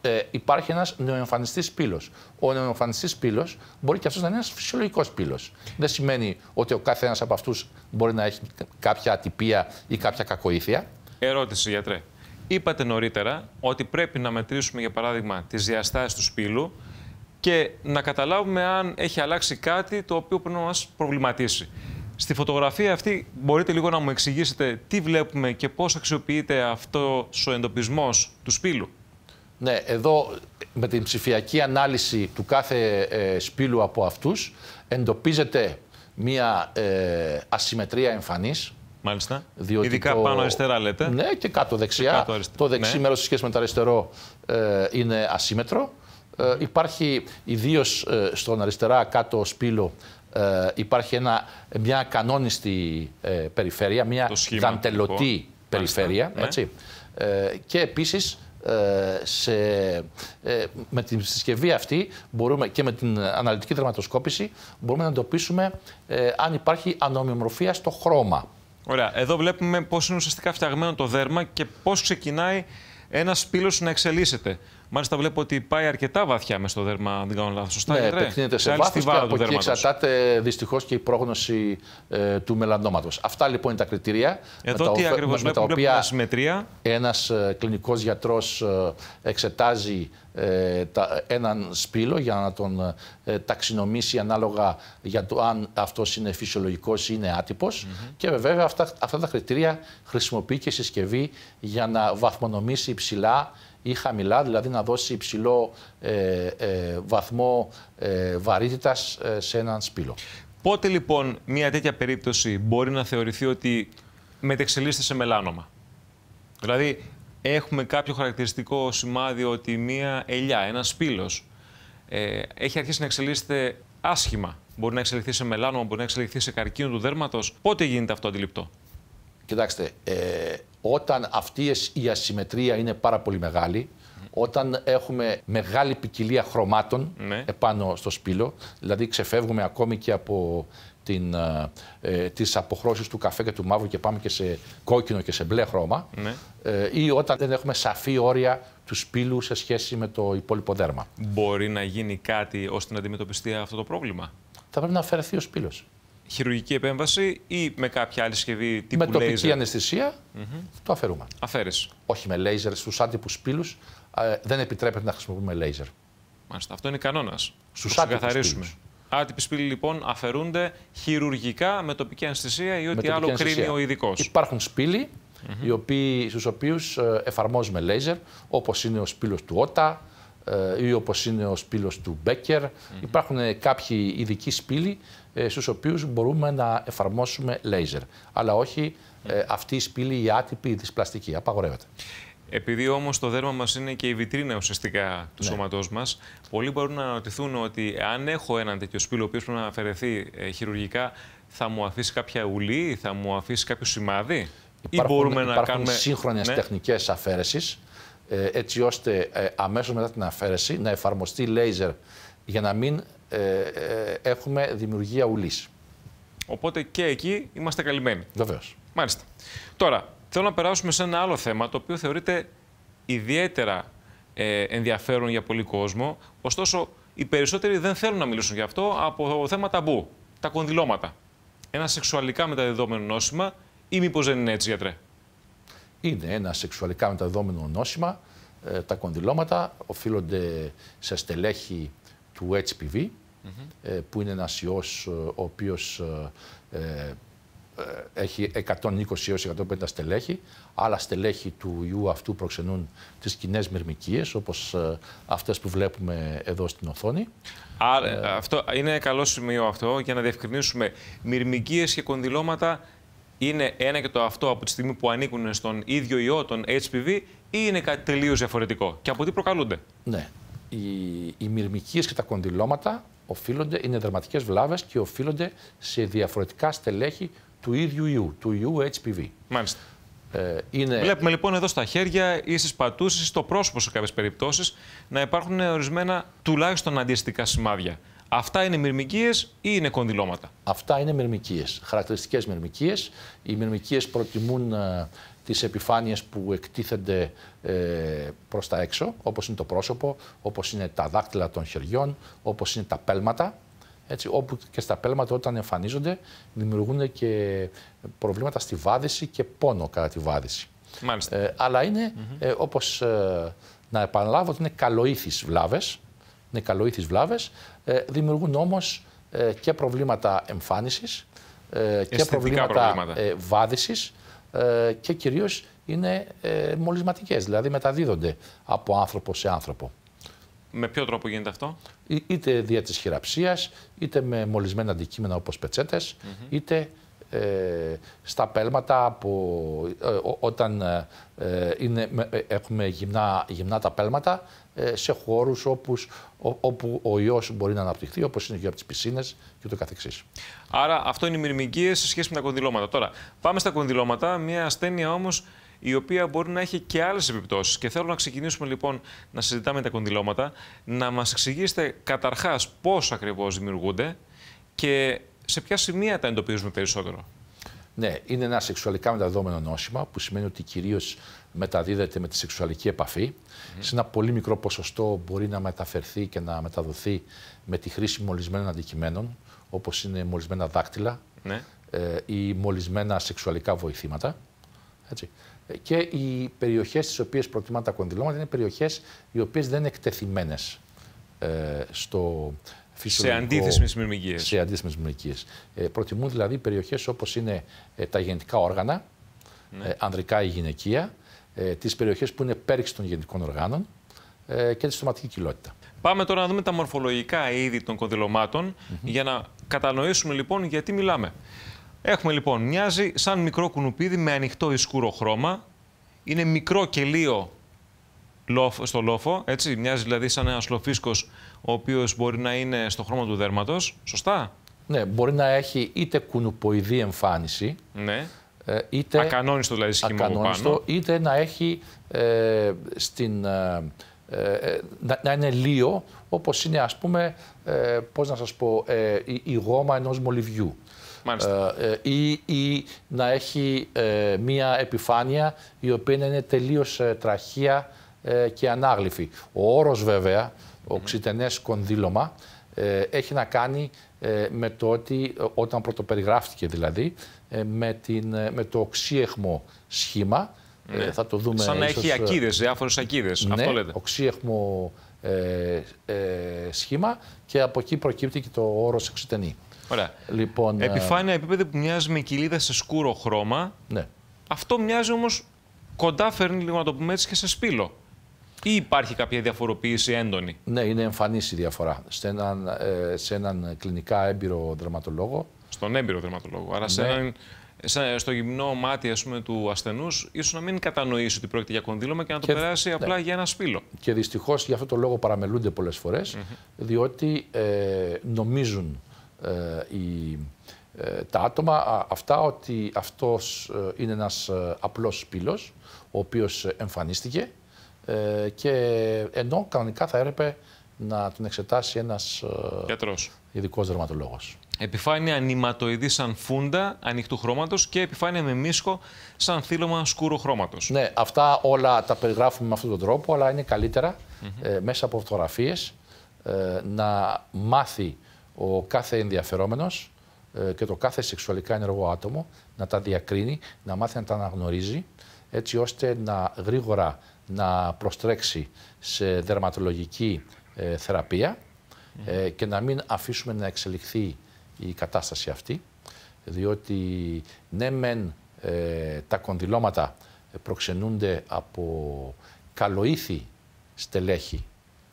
ε, υπάρχει ένας νεοεμφανιστής πύλος. Ο νεοεμφανιστής πύλος μπορεί και αυτός να είναι ένας φυσιολογικός πύλος. Δεν σημαίνει ότι ο κάθε ένας από αυτούς μπορεί να έχει κάποια ατυπία ή κάποια κακοήθεια. Ερώτηση, γιατρέ. Είπατε νωρίτερα ότι πρέπει να μετρήσουμε, για παράδειγμα, τις διαστάσεις του σπήλου και να καταλάβουμε αν έχει αλλάξει κάτι το οποίο πρέπει να μας προβληματίσει. Στη φωτογραφία αυτή μπορείτε λίγο να μου εξηγήσετε τι βλέπουμε και πώς αξιοποιείται αυτό ο εντοπισμός του σπήλου. Ναι, εδώ με την ψηφιακή ανάλυση του κάθε ε, σπήλου από αυτούς εντοπίζεται μία ε, ασυμμετρία εμφανής. Μάλιστα. Διότι Ειδικά πάνω αριστερά λέτε. Ναι, και κάτω δεξιά. Το δεξί ναι. μέρος σε σχέση με το αριστερό ε, είναι ασύμετρο. Ε, υπάρχει ιδίως ε, στον αριστερά κάτω σπήλο ε, υπάρχει ένα, μια κανόνιστη ε, περιφέρεια, μια δαντελωτή λοιπόν. περιφέρεια. Ναι. Έτσι. Ε, και επίσης ε, ε, με τη συσκευή αυτή μπορούμε, και με την αναλυτική δραματοσκόπηση μπορούμε να εντοπίσουμε αν υπάρχει μορφία στο χρώμα. Ωραία. Εδώ βλέπουμε πώς είναι ουσιαστικά φτιαγμένο το δέρμα και πώς ξεκινάει ένας πύλος να εξελίσσεται. Μάλιστα, βλέπω ότι πάει αρκετά βαθιά μες στο δέρμα, αν δεν κάνω λάθος. Σωστά, ναι, επεκτείνεται σε βάθο και από εκεί εξαρτάται δυστυχώς και η πρόγνωση ε, του μελανόματο. Αυτά λοιπόν είναι τα κριτήρια. Εδώ με τι ακριβώς με τα οποία ένας ε, κλινικός γιατρός ε, εξετάζει τα, έναν σπήλο για να τον ε, ταξινομήσει ανάλογα για το αν αυτός είναι φυσιολογικός ή είναι άτυπος. και βέβαια αυτά, αυτά τα κριτήρια χρησιμοποιεί και η συσκευή για να βαθμονομήσει υψηλά ή χαμηλά, δηλαδή να δώσει υψηλό ε, ε βαθμό ε, βαρύτητας ε, σε έναν σπήλο. Πότε λοιπόν μια τέτοια περίπτωση μπορεί να θεωρηθεί ότι μετεξελίσσεται σε μελάνομα. Δηλαδή έχουμε κάποιο χαρακτηριστικό σημάδι ότι μια ελιά, ένας σπήλος ε, έχει αρχίσει να εξελίσσεται άσχημα. Μπορεί να εξελιχθεί σε μελάνωμα, μπορεί να εξελιχθεί σε καρκίνο του δέρματος. Πότε γίνεται αυτό αντιληπτό. Κοιτάξτε, όταν αυτή η ασυμμετρία είναι πάρα πολύ μεγάλη, όταν έχουμε μεγάλη ποικιλία χρωμάτων ναι. επάνω στο σπήλο, δηλαδή ξεφεύγουμε ακόμη και από την, ε, ε, τις αποχρώσεις του καφέ και του μαύρου και πάμε και σε κόκκινο και σε μπλε χρώμα ναι. ε, ή όταν δεν έχουμε σαφή όρια του σπήλου σε σχέση με το υπόλοιπο δέρμα. Μπορεί να γίνει κάτι ώστε να αντιμετωπιστεί αυτό το πρόβλημα. Θα πρέπει να αφαιρεθεί ο σπήλος χειρουργική επέμβαση ή με κάποια άλλη συσκευή τύπου με λέιζερ. Με τοπική αναισθησία το αφαιρούμε. Αφαίρεση. Όχι με λέιζερ. Στους άντυπους πύλους ε, δεν επιτρέπεται να χρησιμοποιούμε λέιζερ. Μάλιστα. Αυτό είναι κανόνας. Στους άτυπους πύλους. Άτυποι σπήλοι λοιπόν αφαιρούνται χειρουργικά με τοπική αναισθησία ή ό,τι άλλο αναισθησία. κρίνει ο ειδικός. Υπάρχουν σπήλοι mm -hmm. οι οποίοι, στους οποίους ε, εφαρμόζουμε λέιζερ, όπως είναι ο σπήλος του Ότα, ε, ή όπως είναι ο σπήλος του Μπέκερ. Mm -hmm. Υπάρχουν κάποιοι ειδικοί σπήλοι ε, στους οποίους μπορούμε να εφαρμόσουμε λέιζερ. Αλλά όχι ε, αυτή η σπήλη, η άτυπη, η δυσπλαστική. Απαγορεύεται. Επειδή όμως το δέρμα μας είναι και η βιτρίνα ουσιαστικά του ναι. σώματός μας, πολλοί μπορούν να αναρωτηθούν ότι αν έχω έναν τέτοιο σπήλο, ο οποίος πρέπει να αφαιρεθεί ε, χειρουργικά, θα μου αφήσει κάποια ουλή, θα μου αφήσει κάποιο σημάδι. Υπάρχουν, ή μπορούμε να κάνουμε. σύγχρονες ναι. τεχνικές αφαίρεση, ε, έτσι ώστε ε, αμέσως μετά την αφαίρεση να εφαρμοστεί λέιζερ για να μην ε, ε, έχουμε δημιουργία ουλής. Οπότε και εκεί είμαστε καλυμμένοι. Βεβαίως. Μάλιστα. Τώρα, θέλω να περάσουμε σε ένα άλλο θέμα το οποίο θεωρείται ιδιαίτερα ε, ενδιαφέρον για πολύ κόσμο. Ωστόσο, οι περισσότεροι δεν θέλουν να μιλήσουν γι' αυτό από θέμα ταμπού. Τα κονδυλώματα. Ένα σεξουαλικά μεταδεδομένο νόσημα, ή μήπως δεν είναι έτσι, γιατρέ. Είναι ένα σεξουαλικά μεταδεδομένο νόσημα. τα κονδυλώματα οφείλονται σε στελέχη του HPV, ε, που είναι ένας ιός ε, ο οποίος ε, έχει 120 έως 150 στελέχη. Άλλα στελέχη του ιού αυτού προξενούν τις κοινές μυρμικίες, όπως αυτές που βλέπουμε εδώ στην οθόνη. αυτό είναι καλό σημείο αυτό για να διευκρινίσουμε. Μυρμικίες και κονδυλώματα είναι ένα και το αυτό από τη στιγμή που ανήκουν στον ίδιο ιό, τον HPV, ή είναι κάτι τελείως διαφορετικό και από τι προκαλούνται. Ναι. Οι, οι μυρμικίες και τα κονδυλώματα οφείλονται, είναι δραματικές βλάβες και οφείλονται σε διαφορετικά στελέχη του ίδιου ιού, του ιού HPV. Μάλιστα. Ε, είναι... Βλέπουμε λοιπόν εδώ στα χέρια ή στις πατούσες ή στο πρόσωπο σε κάποιες περιπτώσεις να υπάρχουν ορισμένα τουλάχιστον αντίστοιχα σημάδια. Αυτά είναι μυρμικίες ή είναι κονδυλώματα. Αυτά είναι μυρμικίες. Χαρακτηριστικές μυρμικίες. Οι μυρμικίες προτιμούν ε, τις επιφάνειες που εκτίθενται ε, προς τα έξω, όπως είναι το πρόσωπο, όπως είναι τα δάκτυλα των χεριών, όπως είναι τα πέλματα, έτσι, όπου και στα πέλματα όταν εμφανίζονται δημιουργούν και προβλήματα στη βάδιση και πόνο κατά τη βάδιση. Ε, αλλά ε, όπως ε, να επαναλάβω, ότι είναι καλοήθεις βλάβες, είναι καλοήθεις βλάβες, δημιουργούν όμως και προβλήματα εμφάνισης και προβλήματα, προβλήματα. βάδισης ε, και κυρίως είναι ε, μολυσματικές, δηλαδή μεταδίδονται από άνθρωπο σε άνθρωπο. Με ποιο τρόπο γίνεται αυτό? Είτε δια της χειραψίας, είτε με μολυσμένα αντικείμενα όπως πετσέτες, είτε ε, στα πέλματα από, ε, όταν έχουμε γυμνά, γυμνά τα πέλματα ε, σε χώρους όπου ο ιός μπορεί να αναπτυχθεί, όπως είναι και από τις πισίνες και το καθεξής. Άρα αυτό είναι οι μυρμηγκίε σε σχέση με τα κονδυλώματα. Τώρα πάμε στα κονδυλώματα, μια ασθένεια όμως η οποία μπορεί να έχει και άλλες επιπτώσεις. Και θέλω να ξεκινήσουμε λοιπόν να συζητάμε τα κονδυλώματα, να μας εξηγήσετε καταρχάς πώς ακριβώς δημιουργούνται και σε ποια σημεία τα εντοπίζουμε περισσότερο. Ναι, είναι ένα σεξουαλικά μεταδόμενο νόσημα που σημαίνει ότι κυρίως μεταδίδεται με τη σεξουαλική επαφή. Mm. Σε ένα πολύ μικρό ποσοστό μπορεί να μεταφερθεί και να μεταδοθεί με τη χρήση μολυσμένων αντικειμένων, όπως είναι μολυσμένα δάκτυλα mm. ε, ή μολυσμένα σεξουαλικά βοηθήματα. Έτσι. Ε, και οι περιοχές στις οποίες προτιμά τα κονδυλώματα είναι περιοχές οι οποίες δεν είναι εκτεθειμένες ε, στο, σε αντίθεσμες μνημικίε. Σε αντίθεσμες μνημικίε. Ε, προτιμούν δηλαδή περιοχές όπως είναι ε, τα γεννητικά όργανα, ναι. ε, ανδρικά ή γυναικεία, ε, τις περιοχές που είναι πέριξης των γενικών οργάνων ε, και τη σωματική κοιλότητα. Πάμε τώρα να δούμε τα μορφολογικά είδη των κονδυλωμάτων για να κατανοήσουμε λοιπόν γιατί μιλάμε. Έχουμε λοιπόν, μοιάζει σαν μικρό κουνουπίδι με ανοιχτό ή σκούρο χρώμα. Είναι μικρό κελίο στο λόφο, έτσι. Μοιάζει δηλαδή σαν ένας λοφίσκος ο οποίος μπορεί να είναι στο χρώμα του δέρματος. Σωστά. Ναι, μπορεί να έχει είτε κουνουποειδή εμφάνιση, ναι. Ε, είτε, ακανόνιστο δηλαδή σχήμα από πάνω. Είτε να έχει ε, ε, ε να, είναι λίο, όπως είναι ας πούμε, ε, πώς να σας πω, η, γόμα ενός μολυβιού. Ή, ή, να έχει μία επιφάνεια η οποία είναι τελείως τραχεία και ανάγλυφη. Ο όρος βέβαια, ο ξυτενές κονδύλωμα, έχει να εχει μια επιφανεια η οποια ειναι τελειως τραχεια και αναγλυφη ο ορος βεβαια ο ξητενες κονδυλωμα εχει να κανει με το ότι όταν πρωτοπεριγράφτηκε δηλαδή, ε, με, ε, με το οξύεχμο σχήμα. Ε, ναι. θα το δούμε Σαν να έχει ακίδες, διάφορες ακίδες. Ναι, Αυτό λέτε. οξύεχμο ε, σχήμα και από εκεί προκύπτει και το όρος εξωτενή. Ωραία. Λοιπόν, Επιφάνεια επίπεδο που μοιάζει με κοιλίδα σε σκούρο χρώμα. Ναι. Αυτό μοιάζει όμως κοντά φέρνει λίγο να το πούμε έτσι και σε σπήλο. Ή υπάρχει κάποια διαφοροποίηση έντονη. Ναι, είναι εμφανής η διαφορά. Σε έναν, σε έναν κλινικά έμπειρο δραματολόγο, στον έμπειρο δερματολόγο. Άρα, ναι. σε στο γυμνό μάτι ας πούμε, του ασθενούς, ίσως να μην κατανοήσει ότι πρόκειται για κονδύλωμα και να το περάσει ναι. απλά για ένα σπήλο. Και δυστυχώς για αυτό το λόγο παραμελούνται πολλές φορές, διότι ε, νομίζουν ε, οι, ε, τα άτομα αυτά ότι αυτός ε, είναι ένας ε, απλός σπήλος, ο οποίος εμφανίστηκε και ενώ κανονικά θα έπρεπε να τον εξετάσει ένας ειδικός δερματολόγος. Επιφάνεια νηματοειδή σαν φούντα ανοιχτού χρώματος και επιφάνεια με μίσχο σαν θύλωμα σκούρου χρώματος. Ναι, αυτά όλα τα περιγράφουμε με αυτόν τον τρόπο, αλλά είναι καλύτερα ε, μέσα από φωτογραφίες ε, να μάθει ο κάθε ενδιαφερόμενος ε, και το κάθε σεξουαλικά ενεργό άτομο να τα διακρίνει, να μάθει να τα αναγνωρίζει, έτσι ώστε να γρήγορα να προστρέξει σε δερματολογική ε, θεραπεία και να μην αφήσουμε να εξελιχθεί η κατάσταση αυτή, διότι ναι μεν ε, τα κονδυλώματα προξενούνται από καλοήθη στελέχη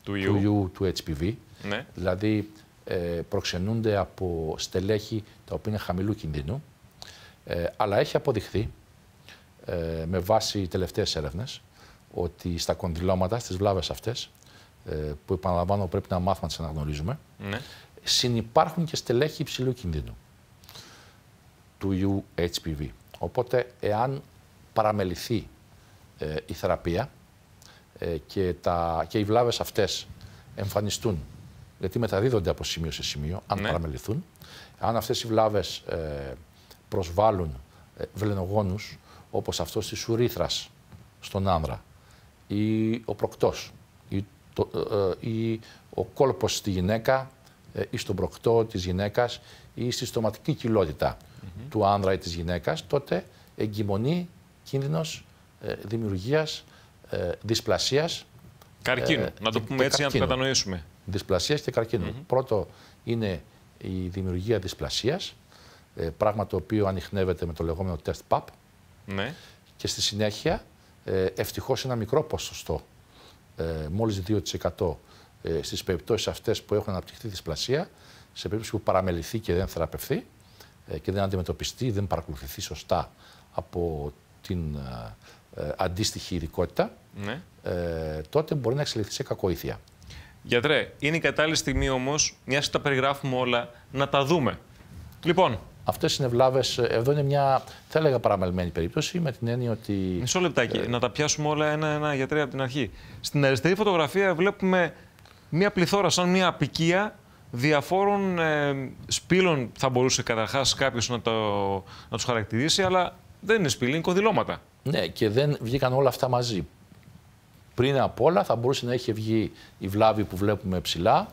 του ιού του, HPV, ναι. δηλαδή ε, προξενούνται από στελέχη τα οποία είναι χαμηλού κινδύνου, ε, αλλά έχει αποδειχθεί με βάση τελευταίες έρευνες ότι στα κονδυλώματα, στις βλάβες αυτές, που επαναλαμβάνω πρέπει να μάθουμε να τις αναγνωρίζουμε, ναι συνυπάρχουν και στελέχη υψηλού κινδύνου του ιού HPV. Οπότε, εάν παραμεληθεί ε, η θεραπεία ε, και, τα, και οι βλάβες αυτές εμφανιστούν, γιατί μεταδίδονται από σημείο σε σημείο, αν ναι. παραμεληθούν, αν αυτές οι βλάβες ε, προσβάλλουν βλενογόνους, όπως αυτός της ουρήθρας στον άνδρα, ή ο προκτός, ή, το, ή ο κόλπος στη γυναίκα, ή ε, στον προκτό της γυναίκας ή στη στοματική κοιλότητα του άνδρα ή της γυναίκας, τότε εγκυμονεί κίνδυνος ε, δημιουργίας ε, δυσπλασίας. Καρκίνου. Να το πούμε έτσι, καρκίνου. να το κατανοήσουμε. Δυσπλασίας και καρκίνου. Πρώτο είναι η δημιουργία δυσπλασίας, πράγμα το οποίο ανοιχνεύεται με το λεγόμενο test PAP. Ναι. Και στη συνέχεια, ευτυχώς ένα μικρό ποσοστό, μόλις 2% ε, στις περιπτώσεις αυτές που έχουν αναπτυχθεί δυσπλασία, σε περίπτωση που παραμεληθεί και δεν θεραπευθεί ε, και δεν αντιμετωπιστεί, δεν παρακολουθηθεί σωστά από την ε, ε αντίστοιχη ειδικότητα, ναι. ε, τότε μπορεί να εξελιχθεί σε κακοήθεια. Γιατρέ, είναι η κατάλληλη στιγμή όμως, μιας και τα περιγράφουμε όλα, να τα δούμε. Λοιπόν. Αυτές είναι βλάβες. Ε, εδώ είναι μια, θα έλεγα, παραμελημένη περίπτωση με την έννοια ότι. Μισό λεπτάκι, ε... να τα πιάσουμε όλα ένα-ένα γιατρέ από την αρχή. Στην αριστερή φωτογραφία βλέπουμε μια πληθώρα, σαν μια απικία διαφόρων ε, σπήλων θα μπορούσε καταρχάς κάποιος να, το, να τους χαρακτηρίσει, αλλά δεν είναι σπήλοι, είναι κονδυλώματα. Ναι, και δεν βγήκαν όλα αυτά μαζί. Πριν από όλα θα μπορούσε να έχει βγει η βλάβη που βλέπουμε ψηλά.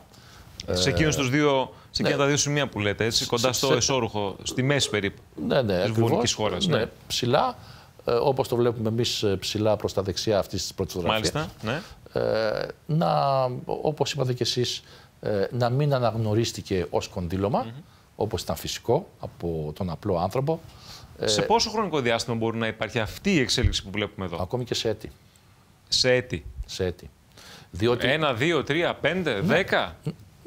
Ε, σε εκείνους ε, δύο, σε εκείνα ναι. τα δύο σημεία που λέτε, έτσι, κοντά στο σε... εσώρουχο, στη μέση περίπου ναι, ναι, της βουλικής χώρας. Ναι, ναι. ψηλά, ε, όπως το βλέπουμε εμείς ψηλά προς τα δεξιά αυτής της πρώτης Μάλιστα, ναι. Ε, να, όπως είπατε και εσείς, ε, να μην αναγνωρίστηκε ως κονδύλωμα, mm όπως ήταν φυσικό από τον απλό άνθρωπο. Ε, σε πόσο χρονικό διάστημα μπορεί να υπάρχει αυτή η εξέλιξη που βλέπουμε εδώ. Ακόμη και σε έτη. Σε έτη. Σε έτη. Διότι... Ένα, δύο, τρία, πέντε, ναι. δέκα.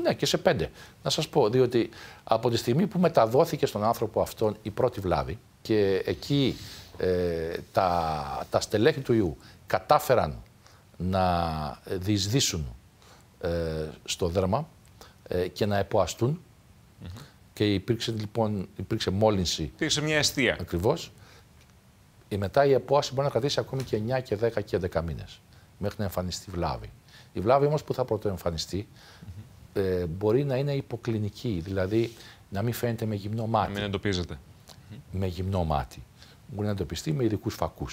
Ναι, και σε πέντε. Να σας πω, διότι από τη στιγμή που μεταδόθηκε στον άνθρωπο αυτόν η πρώτη βλάβη και εκεί τα, τα στελέχη του ιού κατάφεραν να διεισδύσουν ε, στο δέρμα ε, και να εποαστούν. Mm Και υπήρξε λοιπόν υπήρξε μόλυνση. Υπήρξε μια αιστεία. Ακριβώς. Ε, μετά η εποάση μπορεί να κρατήσει ακόμη και 9 και 10 και 11 μήνες μέχρι να εμφανιστεί βλάβη. Η βλάβη όμως που θα πρωτοεμφανιστεί mm ε, μπορεί να είναι υποκλινική, δηλαδή να μην φαίνεται με γυμνό μάτι. μην εντοπίζεται. Με γυμνό μάτι. Μπορεί να εντοπιστεί με ειδικούς φακούς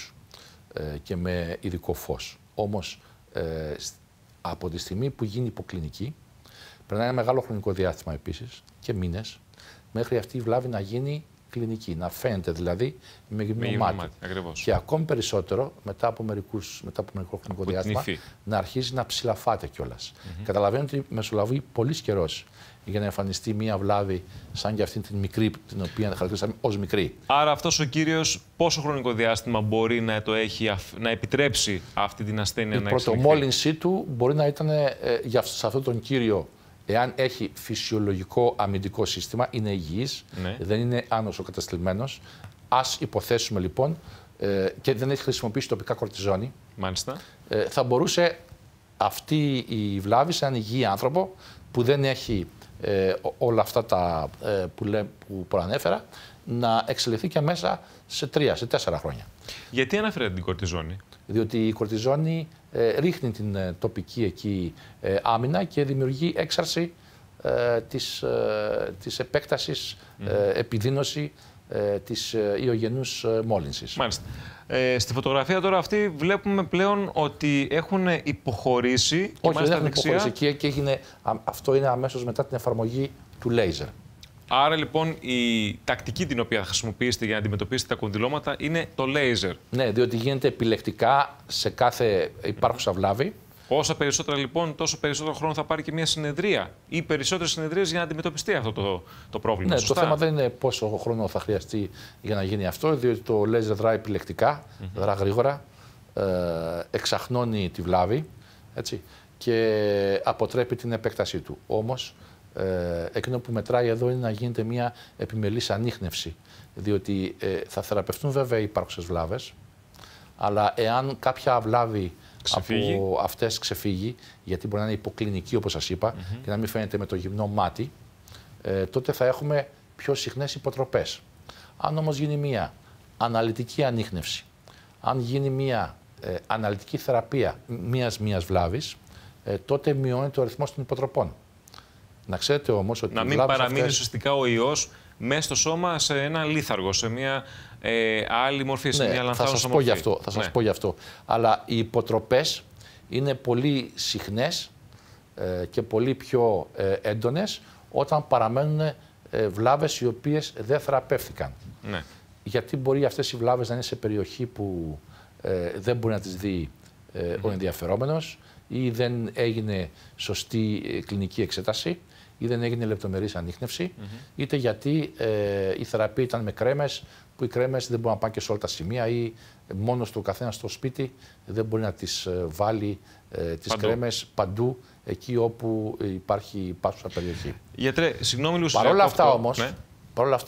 ε, και με ειδικό φως. Όμως ε, από τη στιγμή που γίνει υποκλινική, περνάει ένα μεγάλο χρονικό διάστημα επίσης και μήνες, μέχρι αυτή η βλάβη να γίνει κλινική, να φαίνεται δηλαδή με γυμνό μάτι. Και ακόμη περισσότερο μετά από, μερικούς, μετά από μερικό χρονικό διάστημα να αρχίζει να ψηλαφάται κιόλας. Mm -hmm. Καταλαβαίνω ότι μεσολαβεί πολύ καιρός για να εμφανιστεί μια βλάβη σαν και αυτήν την μικρή, την οποία χαρακτηρίσαμε ως μικρή. Άρα, αυτός ο κύριος, πόσο χρονικό διάστημα μπορεί να, το έχει, να επιτρέψει αυτή την ασθένεια Η να εξελιχθεί. Η πρωτομόλυνσή του μπορεί να ήταν ε, ε για αυτό, σε αυτόν τον κύριο Εάν έχει φυσιολογικό αμυντικό σύστημα, είναι υγιής, ναι. δεν είναι άνοσο καταστηλμένος. Ας υποθέσουμε λοιπόν ε, και δεν έχει χρησιμοποιήσει τοπικά κορτιζόνη. Μάλιστα. Ε, θα μπορούσε αυτή η βλάβη σε έναν υγιή άνθρωπο που δεν έχει ε, όλα αυτά τα ε, που, λέ, που προανέφερα να εξελιχθεί και μέσα σε τρία, σε τέσσερα χρόνια. Γιατί αναφέρετε την κορτιζόνη? Διότι η κορτιζόνη ε, ρίχνει την τοπική εκεί άμυνα και δημιουργεί έξαρση της, της επέκτασης, τη επιδίνωση της ιογενούς μόλυνσης. Ε, στη φωτογραφία τώρα αυτή βλέπουμε πλέον ότι έχουν υποχωρήσει. Όχι, δεν έχουν υποχωρήσει. Και, και έγινε, αυτό είναι αμέσως μετά την εφαρμογή του λέιζερ. Άρα λοιπόν η τακτική την οποία θα χρησιμοποιήσετε για να αντιμετωπίσετε τα κονδυλώματα είναι το λέιζερ. Ναι, διότι γίνεται επιλεκτικά σε κάθε υπάρχουσα βλάβη. Όσα περισσότερα λοιπόν, τόσο περισσότερο χρόνο θα πάρει και μια συνεδρία ή περισσότερες συνεδρίες για να αντιμετωπιστεί αυτό το, το πρόβλημα. Ναι, το θέμα δεν είναι πόσο χρόνο θα χρειαστεί για να γίνει αυτό, διότι το λέζερ δρά επιλεκτικά, mm δρά γρήγορα, ε, εξαχνώνει τη βλάβη έτσι, και αποτρέπει την επέκτασή του. Όμως, ε, εκείνο που μετράει εδώ είναι να γίνεται μια επιμελής ανείχνευση. Διότι ε, θα θεραπευτούν βέβαια οι υπάρχουσες βλάβες, αλλά εάν κάποια βλάβη ξεφύγει. από αυτές ξεφύγει, γιατί μπορεί να είναι υποκλινική όπως σας είπα και να μην φαίνεται με το γυμνό μάτι, ε, τότε θα έχουμε πιο συχνές υποτροπές. Αν όμως γίνει μία αναλυτική ανείχνευση, αν γίνει μία ε, αναλυτική θεραπεία μία-μία βλάβης, ε, τότε μειώνεται ο αριθμός των υποτροπών. Να ξέρετε όμως ότι. Να μην παραμείνει ουσιαστικά ο ιός μέσα στο σώμα σε ένα λίθαργο, σε μια ε, άλλη μορφή ναι, μια θα σας πω αυτό, θα σας ναι. πω γι' αυτό. Αλλά οι υποτροπές είναι πολύ συχνές ε, και πολύ πιο ε, έντονες όταν παραμένουν ε, βλάβες οι οποίες δεν θεραπεύθηκαν. Ναι. Γιατί μπορεί αυτές οι βλάβες να είναι σε περιοχή που ε, δεν μπορεί να τις δει ο ενδιαφερόμενος ή δεν έγινε σωστή κλινική εξέταση ή δεν έγινε λεπτομερής ανείχνευση, είτε γιατί η θεραπεία ήταν με κρέμες, που οι κρέμες δεν μπορούν να πάνε και σε όλα τα σημεία ή μόνος του καθένας στο σπίτι δεν μπορεί να τις ε, βάλει ε, τις κρέμες παντού εκεί όπου υπάρχει πάσουσα περιοχή. Γιατρέ, συγγνώμη, Λουσία. Παρ' όλα αυτά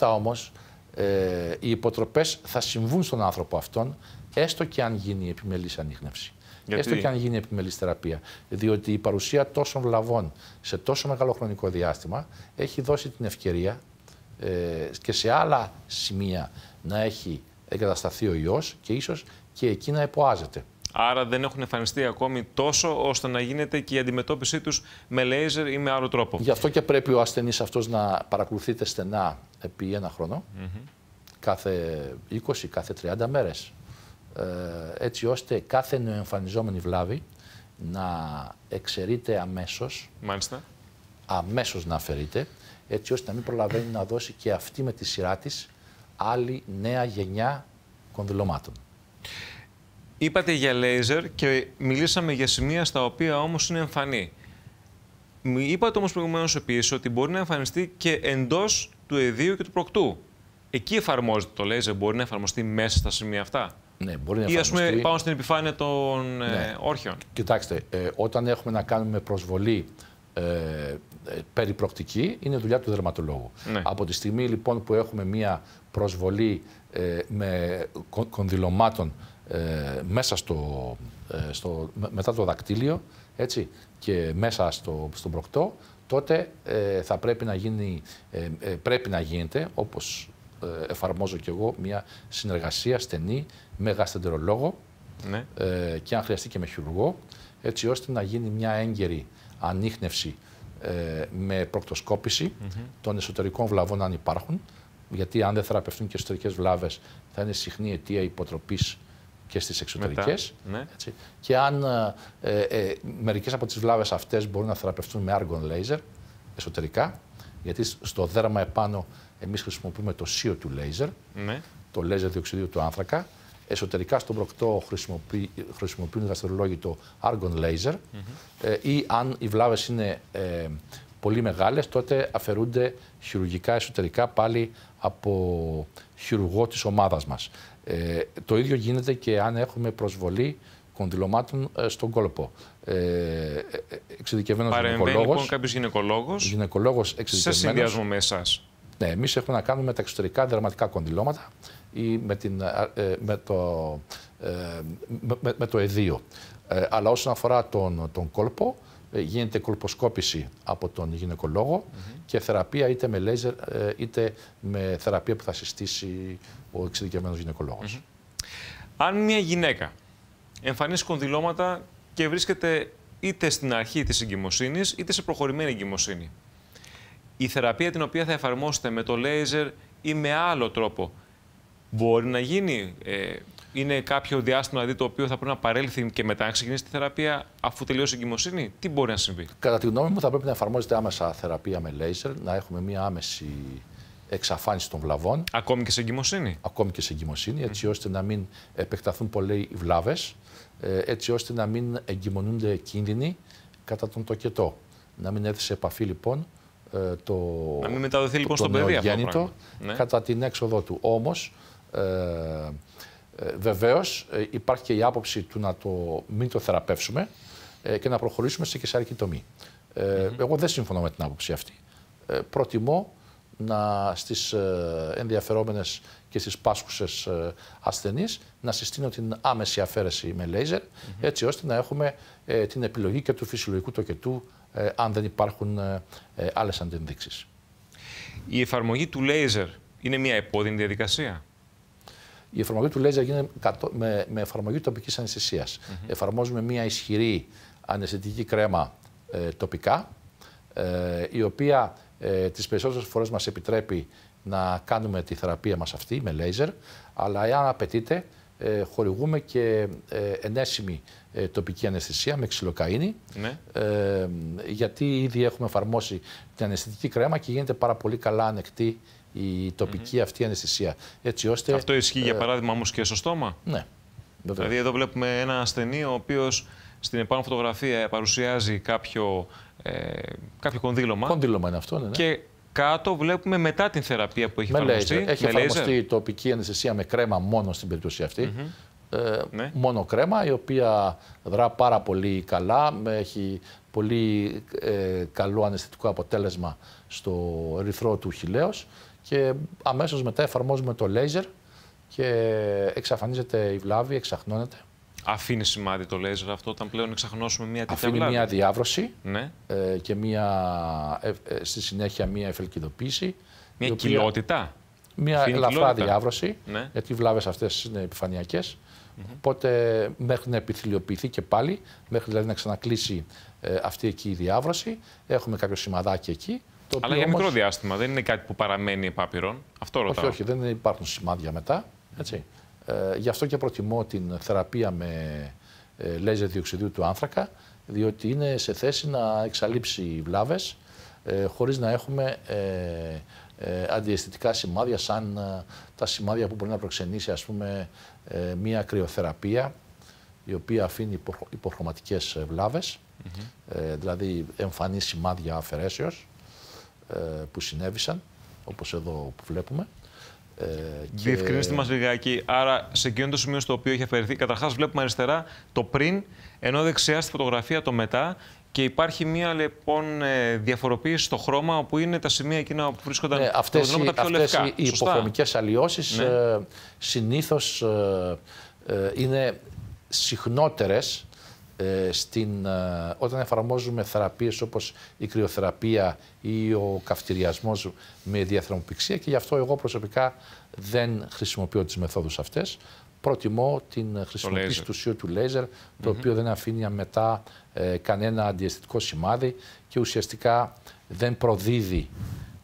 όμω, όμως, ναι. ε, οι υποτροπές θα συμβούν στον άνθρωπο αυτόν, έστω και αν γίνει επιμελής ανείχνευση. Γιατί? Έστω και αν γίνει επιμελής θεραπεία. Διότι η παρουσία τόσων βλαβών σε τόσο μεγάλο χρονικό διάστημα έχει δώσει την ευκαιρία ε, και σε άλλα σημεία να έχει εγκατασταθεί ο ιός και ίσως και εκεί να εποάζεται. Άρα δεν έχουν εμφανιστεί ακόμη τόσο ώστε να γίνεται και η αντιμετώπιση τους με λέιζερ ή με άλλο τρόπο. Γι' αυτό και πρέπει ο ασθενής αυτός να παρακολουθείται στενά επί ένα χρόνο, mm κάθε 20, κάθε 30 μέρες, ε, έτσι ώστε κάθε νεοεμφανιζόμενη βλάβη να εξαιρείται αμέσως, Μάλιστα. αμέσως να αφαιρείται, έτσι ώστε να μην προλαβαίνει να δώσει και αυτή με τη σειρά της άλλη νέα γενιά κονδυλωμάτων. Είπατε για λέιζερ και μιλήσαμε για σημεία στα οποία όμως είναι εμφανή. Είπατε όμως προηγουμένως επίσης ότι μπορεί να εμφανιστεί και εντός του εδίου και του προκτού. Εκεί εφαρμόζεται το λέιζερ, μπορεί να εφαρμοστεί μέσα στα σημεία αυτά. Ναι, μπορεί να Ή εφαρμοστεί. πούμε πάνω στην επιφάνεια των ε, ναι. όρχεων. Κοιτάξτε, ε, όταν έχουμε να κάνουμε προσβολή ε, ε περιπροκτική είναι δουλειά του δερματολόγου. Ναι. Από τη στιγμή λοιπόν που έχουμε μια προσβολή ε, με κονδυλωμάτων ε, μέσα στο, ε, μετά το δακτύλιο έτσι, και μέσα στο, στον προκτό, τότε ε, θα πρέπει να, γίνει, πρέπει να γίνεται, όπως εφαρμόζω και εγώ, μια συνεργασία στενή με γαστεντερολόγο ναι. και αν χρειαστεί και με χειρουργό, έτσι ώστε να γίνει μια έγκαιρη ανείχνευση με προκτοσκόπηση των εσωτερικών βλαβών αν υπάρχουν, γιατί αν δεν θεραπευτούν και εσωτερικές βλάβες, θα είναι συχνή αιτία υποτροπής και στις εξωτερικές. Ναι. Και αν ε, ε, ε, μερικές από τις βλάβες αυτές μπορούν να θεραπευτούν με άργον λέιζερ εσωτερικά, γιατί στο δέρμα επάνω εμείς χρησιμοποιούμε το σίο του λέιζερ, το λέιζερ διοξιδίου του άνθρακα. Εσωτερικά στον προκτό χρησιμοποιούν χρησιμοποιούν δραστηριολόγοι το άργον laser. Ε, ή αν οι βλάβες είναι πολύ μεγάλες, τότε αφαιρούνται χειρουργικά εσωτερικά πάλι από χειρουργό της ομάδας μας. Ε, το ίδιο γίνεται και αν έχουμε προσβολή κονδυλωμάτων ε, στον κόλπο. Ε, ε εξειδικευμένος Παρεμβαίνει λοιπόν κάποιος γυναικολόγος, σε συνδυασμό με εσάς. Ναι, εμείς έχουμε να κάνουμε με τα εξωτερικά δραματικά κονδυλώματα ή με, την, ε, με, το, με, εδίο. αλλά όσον αφορά τον, τον κόλπο, ε, γίνεται κολποσκόπηση από τον γυναικολόγο και θεραπεία είτε με λέιζερ ε, είτε με θεραπεία που θα συστήσει ο εξειδικευμένος γυναικολόγος. Αν μια γυναίκα εμφανίσει κονδυλώματα και βρίσκεται είτε στην αρχή της εγκυμοσύνης είτε σε προχωρημένη εγκυμοσύνη, η θεραπεία την οποία θα εφαρμόσετε με το λέιζερ ή με άλλο τρόπο μπορεί να γίνει ε, είναι κάποιο διάστημα δηλαδή, το οποίο θα πρέπει να παρέλθει και μετά να ξεκινήσει τη θεραπεία αφού τελειώσει η εγκυμοσύνη. Τι μπορεί να συμβεί. Κατά τη γνώμη μου, θα πρέπει να εφαρμόζεται άμεσα θεραπεία με λέιζερ, να έχουμε μία άμεση εξαφάνιση των βλαβών. Ακόμη και σε εγκυμοσύνη. Ακόμη και σε εγκυμοσύνη, έτσι ώστε να μην επεκταθούν πολλοί οι βλάβες, ε, έτσι ώστε να μην εγκυμονούνται κίνδυνοι κατά τον τοκετό. Να μην έρθει σε επαφή λοιπόν ε, το. Να μην μεταδοθεί λοιπόν στον παιδί αυτό. Ναι. κατά την έξοδό του. Όμως. Ε, ε, Βεβαίως, ε, υπάρχει και η άποψη του να το μην το θεραπεύσουμε ε, και να προχωρήσουμε σε κεσαρική τομή. Εγώ δεν συμφωνώ με την άποψη αυτή. Προτιμώ να στις ενδιαφερόμενες και στις πάσχουσες ασθενείς να συστήνω την άμεση αφαίρεση με λέιζερ έτσι ώστε να έχουμε την επιλογή και του φυσιολογικού τοκετού αν δεν υπάρχουν άλλε άλλες Η εφαρμογή του λέιζερ είναι μια επώδυνη διαδικασία. Η εφαρμογή του λέιζερ γίνεται με, με εφαρμογή τοπικής Εφαρμόζουμε μια ισχυρή αναισθητική κρέμα ε, τοπικά, ε, η οποία ε, τις περισσότερες φορές μας επιτρέπει να κάνουμε τη θεραπεία μας αυτή με λέιζερ, αλλά εάν απαιτείται ε, χορηγούμε και ενέσιμη τοπική αναισθησία με ξυλοκαΐνη, ναι. γιατί ήδη έχουμε εφαρμόσει την αναισθητική κρέμα και γίνεται πάρα πολύ καλά ανεκτή η τοπική αυτή αναισθησία. Έτσι ώστε, Αυτό ισχύει για ε, παράδειγμα όμως και στο στόμα. Ναι. Δηλαδή εδώ βλέπουμε ένα ασθενή ο οποίος στην επάνω φωτογραφία παρουσιάζει κάποιο, ε, κάποιο κονδύλωμα. Κονδύλωμα είναι αυτό, ναι. ναι. Και κάτω βλέπουμε μετά την θεραπεία που έχει εφαρμοστεί. Έχει εφαρμοστεί η τοπική αναισθησία με κρέμα μόνο στην περίπτωση αυτή. ε, ναι. Μόνο κρέμα, η οποία δρά πάρα πολύ καλά, έχει πολύ ε, καλό αναισθητικό αποτέλεσμα στο ερυθρό του χιλέως και αμέσως μετά εφαρμόζουμε το λέιζερ και εξαφανίζεται η βλάβη, εξαχνώνεται. Αφήνει σημάδι το λέιζερ αυτό όταν πλέον εξαχνώσουμε μια τέτοια Αφήνει μια διάβρωση ναι. Ε, και μια, ε, ε, στη συνέχεια μια εφελκυδοποίηση. Μια κοιλότητα. Μια ελαφρά διάβρωση, ναι. γιατί οι βλάβες αυτές είναι επιφανειακές. Mm -hmm. Οπότε μέχρι να επιθυλιοποιηθεί και πάλι, μέχρι δηλαδή να ξανακλείσει ε, αυτή εκεί η διάβρωση, έχουμε κάποιο σημαδάκι εκεί αλλά για μικρό διάστημα, δεν είναι κάτι που παραμένει επάπειρον. Αυτό ρωτάω. Όχι, όχι, δεν υπάρχουν σημάδια μετά. Έτσι. Ε, γι' αυτό και προτιμώ την θεραπεία με ε, λέζερ διοξιδίου του άνθρακα, διότι είναι σε θέση να εξαλείψει βλάβες ε, χωρίς να έχουμε ε, ε αντιαισθητικά σημάδια σαν ε, τα σημάδια που μπορεί να προξενήσει ας πούμε ε, μία κρυοθεραπεία η οποία αφήνει υποχρωματικές βλάβες, δηλαδή εμφανεί σημάδια αφαιρέσεως ε, που συνέβησαν, όπως εδώ που βλέπουμε. Ε, και... Διευκρινίστε μας λιγάκι. Άρα, σε εκείνο το σημείο στο οποίο έχει αφαιρεθεί, καταρχάς βλέπουμε αριστερά το πριν, ενώ δεξιά στη φωτογραφία το μετά. Και υπάρχει μία λοιπόν ε, διαφοροποίηση στο χρώμα, όπου είναι τα σημεία εκείνα που βρίσκονταν ναι, αυτές το τα πιο αυτές Οι υποχρεωτικέ αλλοιώσεις ναι. ε, συνήθως είναι συχνότερες ε, στην, ε, όταν εφαρμόζουμε θεραπείες όπως η κρυοθεραπεία ή ο καυτηριασμός με διαθερμοπηξία και γι' αυτό εγώ προσωπικά δεν χρησιμοποιώ τις μεθόδους αυτές. Προτιμώ την χρησιμοποίηση του σιού του λέιζερ, το οποίο δεν αφήνει μετά ε, κανένα αντιαισθητικό σημάδι και ουσιαστικά δεν προδίδει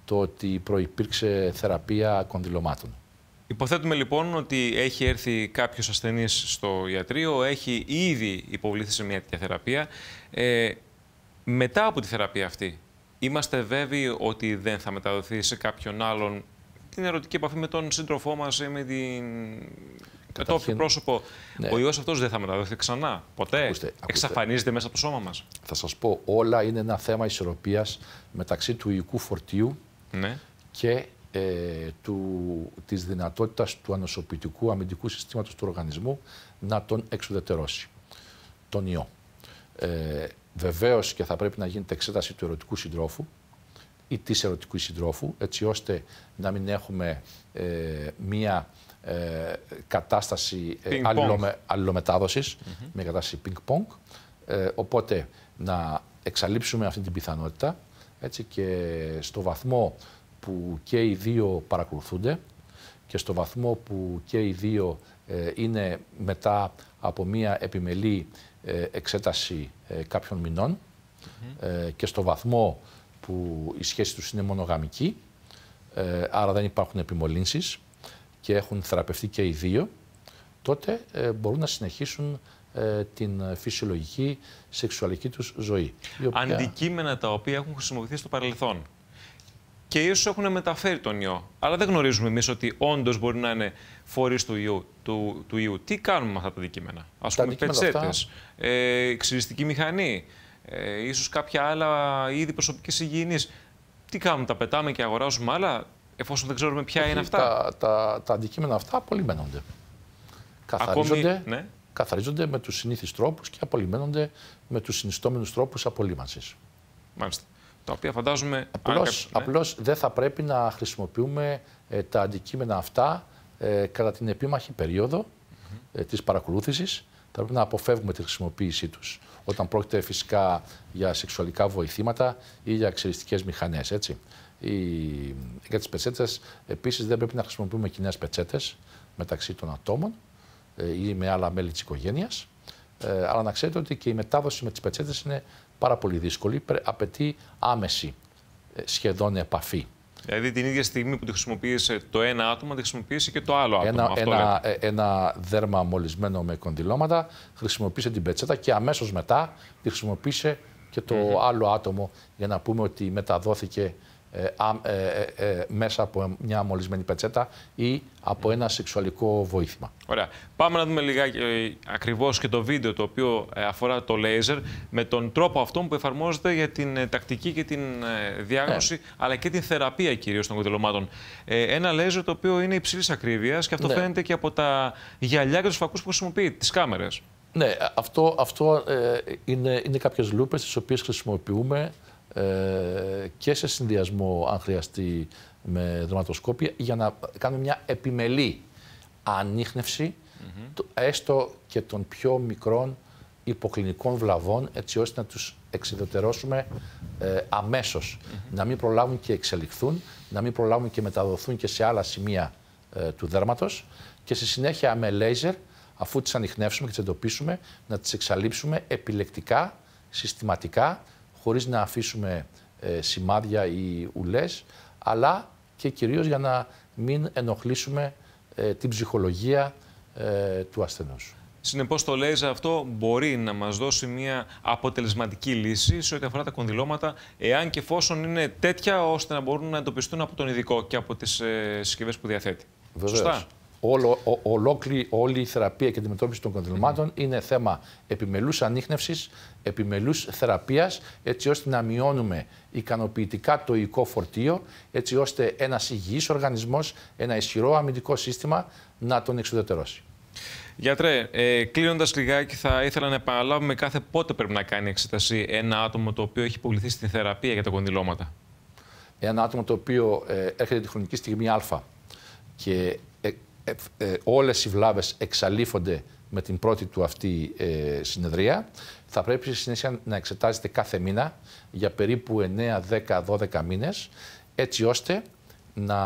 το ότι προϋπήρξε θεραπεία κονδυλωμάτων. Υποθέτουμε λοιπόν ότι έχει έρθει κάποιος ασθενής στο ιατρείο, έχει ήδη υποβληθεί σε μια τέτοια θεραπεία. Ε, μετά από τη θεραπεία αυτή, είμαστε βέβαιοι ότι δεν θα μεταδοθεί σε κάποιον άλλον την ερωτική επαφή με τον σύντροφό μας ή με την. πρόσωπο. Ναι. Ο ιός αυτός δεν θα μεταδοθεί ξανά. Ποτέ. Εξαφανίζεται μέσα από το σώμα μας. Θα σας πω, όλα είναι ένα θέμα ισορροπίας μεταξύ του υλικού φορτίου ναι. και ε, του, της δυνατότητας του ανοσοποιητικού αμυντικού συστήματος του οργανισμού να τον εξουδετερώσει, τον ιό. Ε, βεβαίως και θα πρέπει να γίνεται εξέταση του ερωτικού συντρόφου ή της ερωτικού συντρόφου, έτσι ώστε να μην έχουμε ε, μία ε, κατάσταση ε, αλληλομε, αλληλομετάδοσης, μια κατάσταση ping-pong, ε, οπότε να εξαλείψουμε αυτή την πιθανότητα έτσι, και στο βαθμό που και οι δύο παρακολουθούνται και στο βαθμό που και οι δύο ε, είναι μετά από μία επιμελή ε, εξέταση ε, κάποιων μηνών και στο βαθμό που η σχέση τους είναι μονογαμική, άρα δεν υπάρχουν επιμολύνσεις και έχουν θεραπευτεί και οι δύο, τότε μπορούν να συνεχίσουν την φυσιολογική σεξουαλική τους ζωή. Αντικείμενα τα οποία έχουν χρησιμοποιηθεί στο παρελθόν και ίσως έχουν μεταφέρει τον ιό. Αλλά δεν γνωρίζουμε εμείς ότι όντως μπορεί να είναι φορείς του ιού. Του, του ιού. Τι κάνουμε με αυτά τα αντικείμενα, Ας πούμε, πετσέτες, ε, ξυριστική μηχανή, ε, ίσως κάποια άλλα είδη προσωπικής υγιεινής. Τι κάνουμε, τα πετάμε και αγοράζουμε άλλα, εφόσον δεν ξέρουμε ποια είναι αυτά. Τα, τα, τα αντικείμενα αυτά απολυμμένονται. Καθαρίζονται, ναι. καθαρίζονται με τους συνήθεις τρόπους και απολυμμένονται με τους συνιστόμενους τρόπους απολύμανσης. Μάλιστα τα φαντάζομαι... Απλώς, ναι. απλώς δεν θα πρέπει να χρησιμοποιούμε ε, τα αντικείμενα αυτά ε, κατά την επίμαχη περίοδο ε, της παρακολούθησης. Θα πρέπει να αποφεύγουμε τη χρησιμοποίησή τους όταν πρόκειται φυσικά για σεξουαλικά βοηθήματα ή για εξαιριστικές μηχανές, έτσι. Η... Για τις πετσέτες επίσης δεν πρέπει να χρησιμοποιούμε κοινές πετσέτες μεταξύ των ατόμων ή με άλλα μέλη της οικογένειας. αλλά να ξέρετε ότι και η μετάδοση με τις πετσέτες είναι πάρα πολύ δύσκολη, απαιτεί άμεση ε, σχεδόν επαφή. Δηλαδή την ίδια στιγμή που τη χρησιμοποίησε το ένα άτομο, τη χρησιμοποίησε και το άλλο άτομο. Ένα, Αυτό ένα, ε, ένα δέρμα μολυσμένο με κονδυλώματα, χρησιμοποίησε την πετσέτα και αμέσως μετά τη χρησιμοποίησε και το άλλο άτομο για να πούμε ότι μεταδόθηκε ε, ε, ε, μέσα από μια μολυσμένη πετσέτα ή από ένα σεξουαλικό βοήθημα. Ωραία. Πάμε να δούμε λιγάκι ακριβώς και το βίντεο το οποίο αφορά το λέιζερ με τον τρόπο αυτόν που εφαρμόζεται για την τακτική και την διάγνωση ναι. αλλά και την θεραπεία κυρίως των κοντελωμάτων. Ένα λέιζερ το οποίο είναι υψηλής ακρίβειας και αυτό ναι. φαίνεται και από τα γυαλιά και τους φακούς που χρησιμοποιεί, τις κάμερες. Ναι, αυτό, αυτό είναι, είναι κάποιες λούπες τις οποίες χρησιμοποιούμε ε, και σε συνδυασμό, αν χρειαστεί, με δροματοσκοπία για να κάνουμε μια επιμελή ανείχνευση έστω και των πιο μικρών υποκλινικών βλαβών έτσι ώστε να τους εξειδωτερώσουμε ε, αμέσως. Να μην προλάβουν και εξελιχθούν, να μην προλάβουν και μεταδοθούν και σε άλλα σημεία ε, του δέρματος και στη συνέχεια με λέιζερ αφού τις ανοιχνεύσουμε και τις εντοπίσουμε να τις εξαλείψουμε επιλεκτικά, συστηματικά χωρίς να αφήσουμε ε, σημάδια ή ουλές, αλλά και κυρίως για να μην ενοχλήσουμε ε, την ψυχολογία ε, του ασθενούς. Συνεπώς το λέει, αυτό μπορεί να μας δώσει μια αποτελεσματική λύση σε ό,τι αφορά τα κονδυλώματα, εάν και εφόσον είναι τέτοια ώστε να μπορούν να εντοπιστούν από τον ειδικό και από τις συσκευές που διαθέτει. Βεβαίως. Σωστά όλο, ολόκληρη όλη η θεραπεία και αντιμετώπιση των κονδυλωμάτων mm. είναι θέμα επιμελούς ανείχνευσης, επιμελούς θεραπείας, έτσι ώστε να μειώνουμε ικανοποιητικά το οικοφορτίο φορτίο, έτσι ώστε ένας υγιής οργανισμός, ένα ισχυρό αμυντικό σύστημα να τον εξουδετερώσει. Γιατρέ, ε, κλείνοντας λιγάκι, θα ήθελα να επαναλάβουμε κάθε πότε πρέπει να κάνει εξετασή ένα άτομο το οποίο έχει υποβληθεί στην θεραπεία για τα κονδυλώματα. Ένα άτομο το οποίο ε, έρχεται τη χρονική στιγμή Α και ε, ε, όλες οι βλάβες εξαλείφονται με την πρώτη του αυτή ε, συνεδρία. Θα πρέπει στη συνέχεια να εξετάζεται κάθε μήνα για περίπου 9, 10, 12 μήνες έτσι ώστε να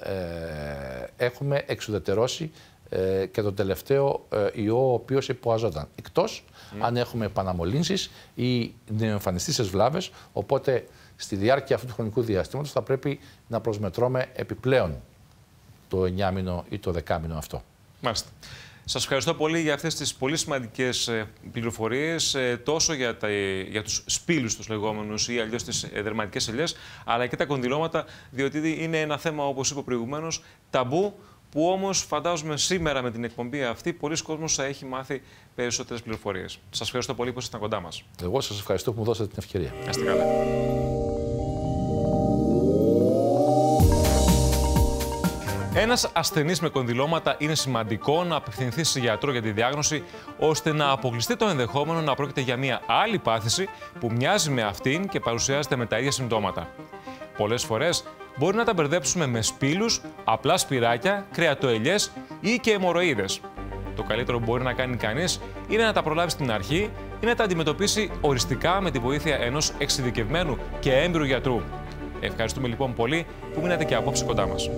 ε, έχουμε εξουδετερώσει ε, και τον τελευταίο ε, ιό ο οποίος υποαζόταν. Εκτός ναι. αν έχουμε επαναμολύνσεις ή νεοεμφανιστήσεις βλάβες, οπότε στη διάρκεια αυτού του χρονικού διαστήματος θα πρέπει να προσμετρώμε επιπλέον το 9 μήνο ή το 10 μήνο αυτό. Μάλιστα. Σας ευχαριστώ πολύ για αυτές τις πολύ σημαντικές ε, πληροφορίες, ε, τόσο για, τα, για τους σπήλους τους λεγόμενους ή αλλιώς τις ε, δερματικές ελιές, αλλά και τα κονδυλώματα διότι είναι ένα θέμα όπως είπα προηγουμένως, ταμπού που όμως φαντάζομαι σήμερα με την εκπομπή αυτή πολλοί κόσμος θα έχει μάθει περισσότερες πληροφορίες. Σας ευχαριστώ πολύ που ήσασταν κοντά μας. Εγώ σας ευχαριστώ που μου δώσατε την ευκαιρία. Είστε καλά. Ένας ασθενής με κονδυλώματα είναι σημαντικό να απευθυνθεί σε γιατρό για τη διάγνωση, ώστε να αποκλειστεί το ενδεχόμενο να πρόκειται για μια άλλη πάθηση που μοιάζει με αυτήν και παρουσιάζεται με τα ίδια συμπτώματα. Πολλές φορές μπορεί να τα μπερδέψουμε με σπήλους, απλά σπυράκια, κρεατοελιές ή και αιμορροίδε. Το καλύτερο που μπορεί να κάνει κανείς είναι να τα προλάβει στην αρχή ή να τα αντιμετωπίσει οριστικά με τη βοήθεια ενός εξειδικευμένου και έμπειρου γιατρού. Ευχαριστούμε λοιπόν πολύ που μείνατε και απόψε κοντά μας.